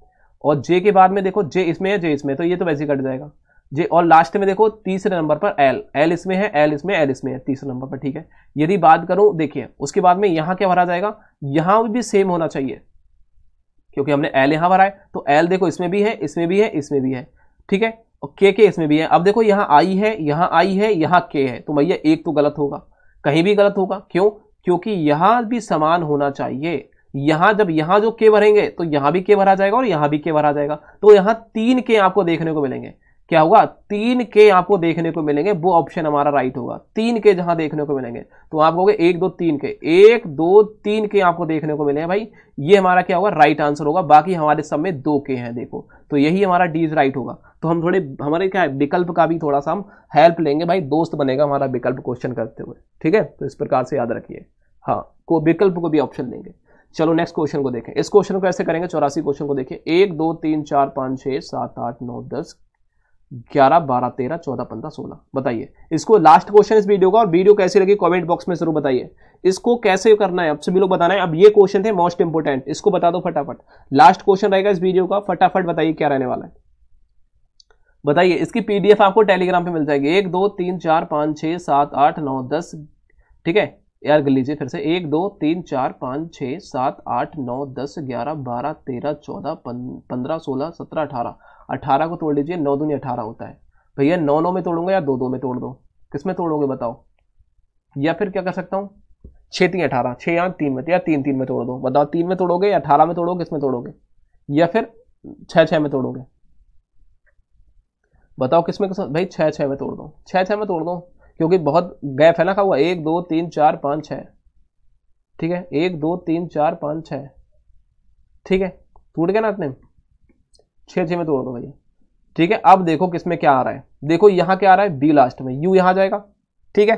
और जे के बाद में देखो जे इसमें है जे इसमें तो ये तो वैसे कट जाएगा जे और लास्ट में देखो तीसरे नंबर पर एल एल इसमें है एल इसमें एल इसमें है तीसरे नंबर पर ठीक है यदि बात करूं देखिए उसके बाद में यहाँ क्या भरा जाएगा यहाँ भी सेम होना चाहिए क्योंकि हमने एल यहां पर आए तो एल देखो इसमें भी है इसमें भी है इसमें भी है ठीक है और के के इसमें भी है अब देखो यहां आई है यहां आई है यहां के है तो भैया एक तो गलत होगा कहीं भी गलत होगा क्यों क्योंकि यहां भी समान होना चाहिए यहां जब यहां जो के भरेंगे तो यहां भी के भरा जाएगा और यहां भी के भरा जाएगा तो यहां तीन के आपको देखने को मिलेंगे क्या होगा तीन के आपको देखने को मिलेंगे वो ऑप्शन हमारा राइट होगा तीन के जहां देखने को मिलेंगे तो आप कहोगे एक दो तीन के एक दो तीन के आपको देखने को मिलेंगे भाई ये हमारा क्या होगा राइट आंसर होगा बाकी हमारे सब में दो के हैं देखो तो यही हमारा डी इज राइट होगा तो हम थोड़े हमारे क्या विकल्प का भी थोड़ा सा हम हेल्प लेंगे भाई दोस्त बनेगा हमारा विकल्प क्वेश्चन करते हुए ठीक है तो इस प्रकार से याद रखिए हाँ को विकल्प को भी ऑप्शन देंगे चलो नेक्स्ट क्वेश्चन को देखें इस क्वेश्चन को ऐसे करेंगे चौरासी क्वेश्चन को देखिए एक दो तीन चार पाँच छः सात आठ नौ दस ग्यारह बारह तेरह चौदह पंद्रह सोलह बताइए इसको लास्ट क्वेश्चन इस वीडियो का और वीडियो कैसी लगी कमेंट बॉक्स में जरूर बताइए इसको कैसे करना है अब सभी लोग बताना है अब ये क्वेश्चन थे मोस्ट इंपोर्टेंट इसको बता दो फटाफट लास्ट क्वेश्चन रहेगा इस वीडियो का फटाफट बताइए क्या रहने वाला है बताइए इसकी पीडीएफ आपको टेलीग्राम पे मिल जाएगी एक दो तीन चार पाँच छः सात आठ नौ दस ठीक है यार गिर लीजिए फिर से एक दो तीन चार पाँच छः सात आठ नौ दस ग्यारह बारह तेरह चौदह पंद्रह सोलह सत्रह अठारह अठारह को तोड़ लीजिए नौ दूनी अठारह होता है भैया नौ नौ में तोड़ूंगा या दो दो में तोड़ दो किस में तोड़ोगे बताओ या फिर क्या कर सकता हूँ छः तीन अठारह छः या तीन में या तीन तीन में तोड़ दो बताओ तीन में तोड़ोगे या अठारह में तोड़ोगे किस में तोड़ोगे या फिर छः छः में तोड़ोगे बताओ किस में किस भाई छः छः में तोड़ दो छः छः में तोड़ दो क्योंकि बहुत गैप है ना खा हुआ एक दो तीन चार पाँच छः ठीक है एक दो तीन चार पाँच छः ठीक है टूट गया ना इतने छः छः में तोड़ दो भैया ठीक है अब देखो किसमें क्या आ रहा है देखो यहाँ क्या आ रहा है बी लास्ट में यू यहाँ जाएगा ठीक है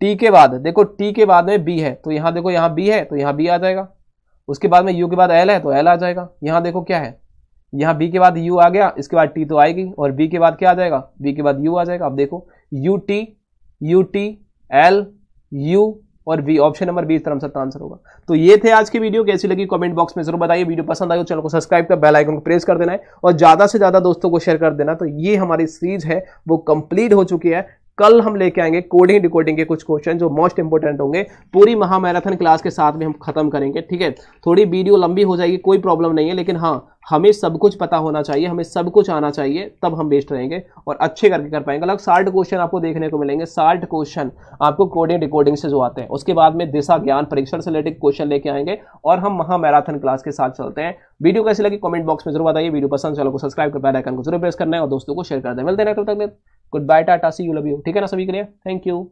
टी के बाद देखो टी के बाद में बी है तो यहाँ देखो यहाँ बी है तो यहाँ बी आ जाएगा उसके बाद में यू के बाद एल है तो एल आ जाएगा यहाँ देखो क्या है यहाँ बी के बाद यू आ गया इसके बाद टी तो आएगी और बी के बाद क्या आ जाएगा बी के बाद यू आ जाएगा अब देखो U T U T L U और बी ऑप्शन नंबर बी इस तरह से आंसर होगा तो ये थे आज की वीडियो कैसी लगी कमेंट बॉक्स में जरूर बताइए वीडियो पसंद आए तो चैनल को सब्सक्राइब कर बेल आइकन को प्रेस कर देना है और ज़्यादा से ज़्यादा दोस्तों को शेयर कर देना तो ये हमारी सीरीज है वो कंप्लीट हो चुकी है कल हम लेके आएंगे कोडिंग डिकोडिंग के कुछ क्वेश्चन जो मोस्ट इंपॉर्टेंट होंगे पूरी महामैराथन क्लास के साथ में हम खत्म करेंगे ठीक है थोड़ी वीडियो लंबी हो जाएगी कोई प्रॉब्लम नहीं है लेकिन हाँ हमें सब कुछ पता होना चाहिए हमें सब कुछ आना चाहिए तब हम बेस्ट रहेंगे और अच्छे करके कर पाएंगे लगभग साठ क्वेश्चन आपको देखने को मिलेंगे साठ क्वेश्चन आपको कोडिंग रिकॉर्डिंग से जो आते हैं उसके बाद में दिशा ज्ञान परीक्षण से रिलेटेड क्वेश्चन लेके आएंगे और हम महामैराथन क्लास के साथ चलते हैं वीडियो कैसे लगे कमेंट बॉक्स में जरूर बताइए वीडियो पसंद चलो को सब्सक्राइब कर पाए को जरूर प्रेस करना है और दोस्तों को शेयर कर दें मिलते हैं तब तक गुड बाय टाटा सी यू लव यू ठीक है ना सभी के लिए थैंक यू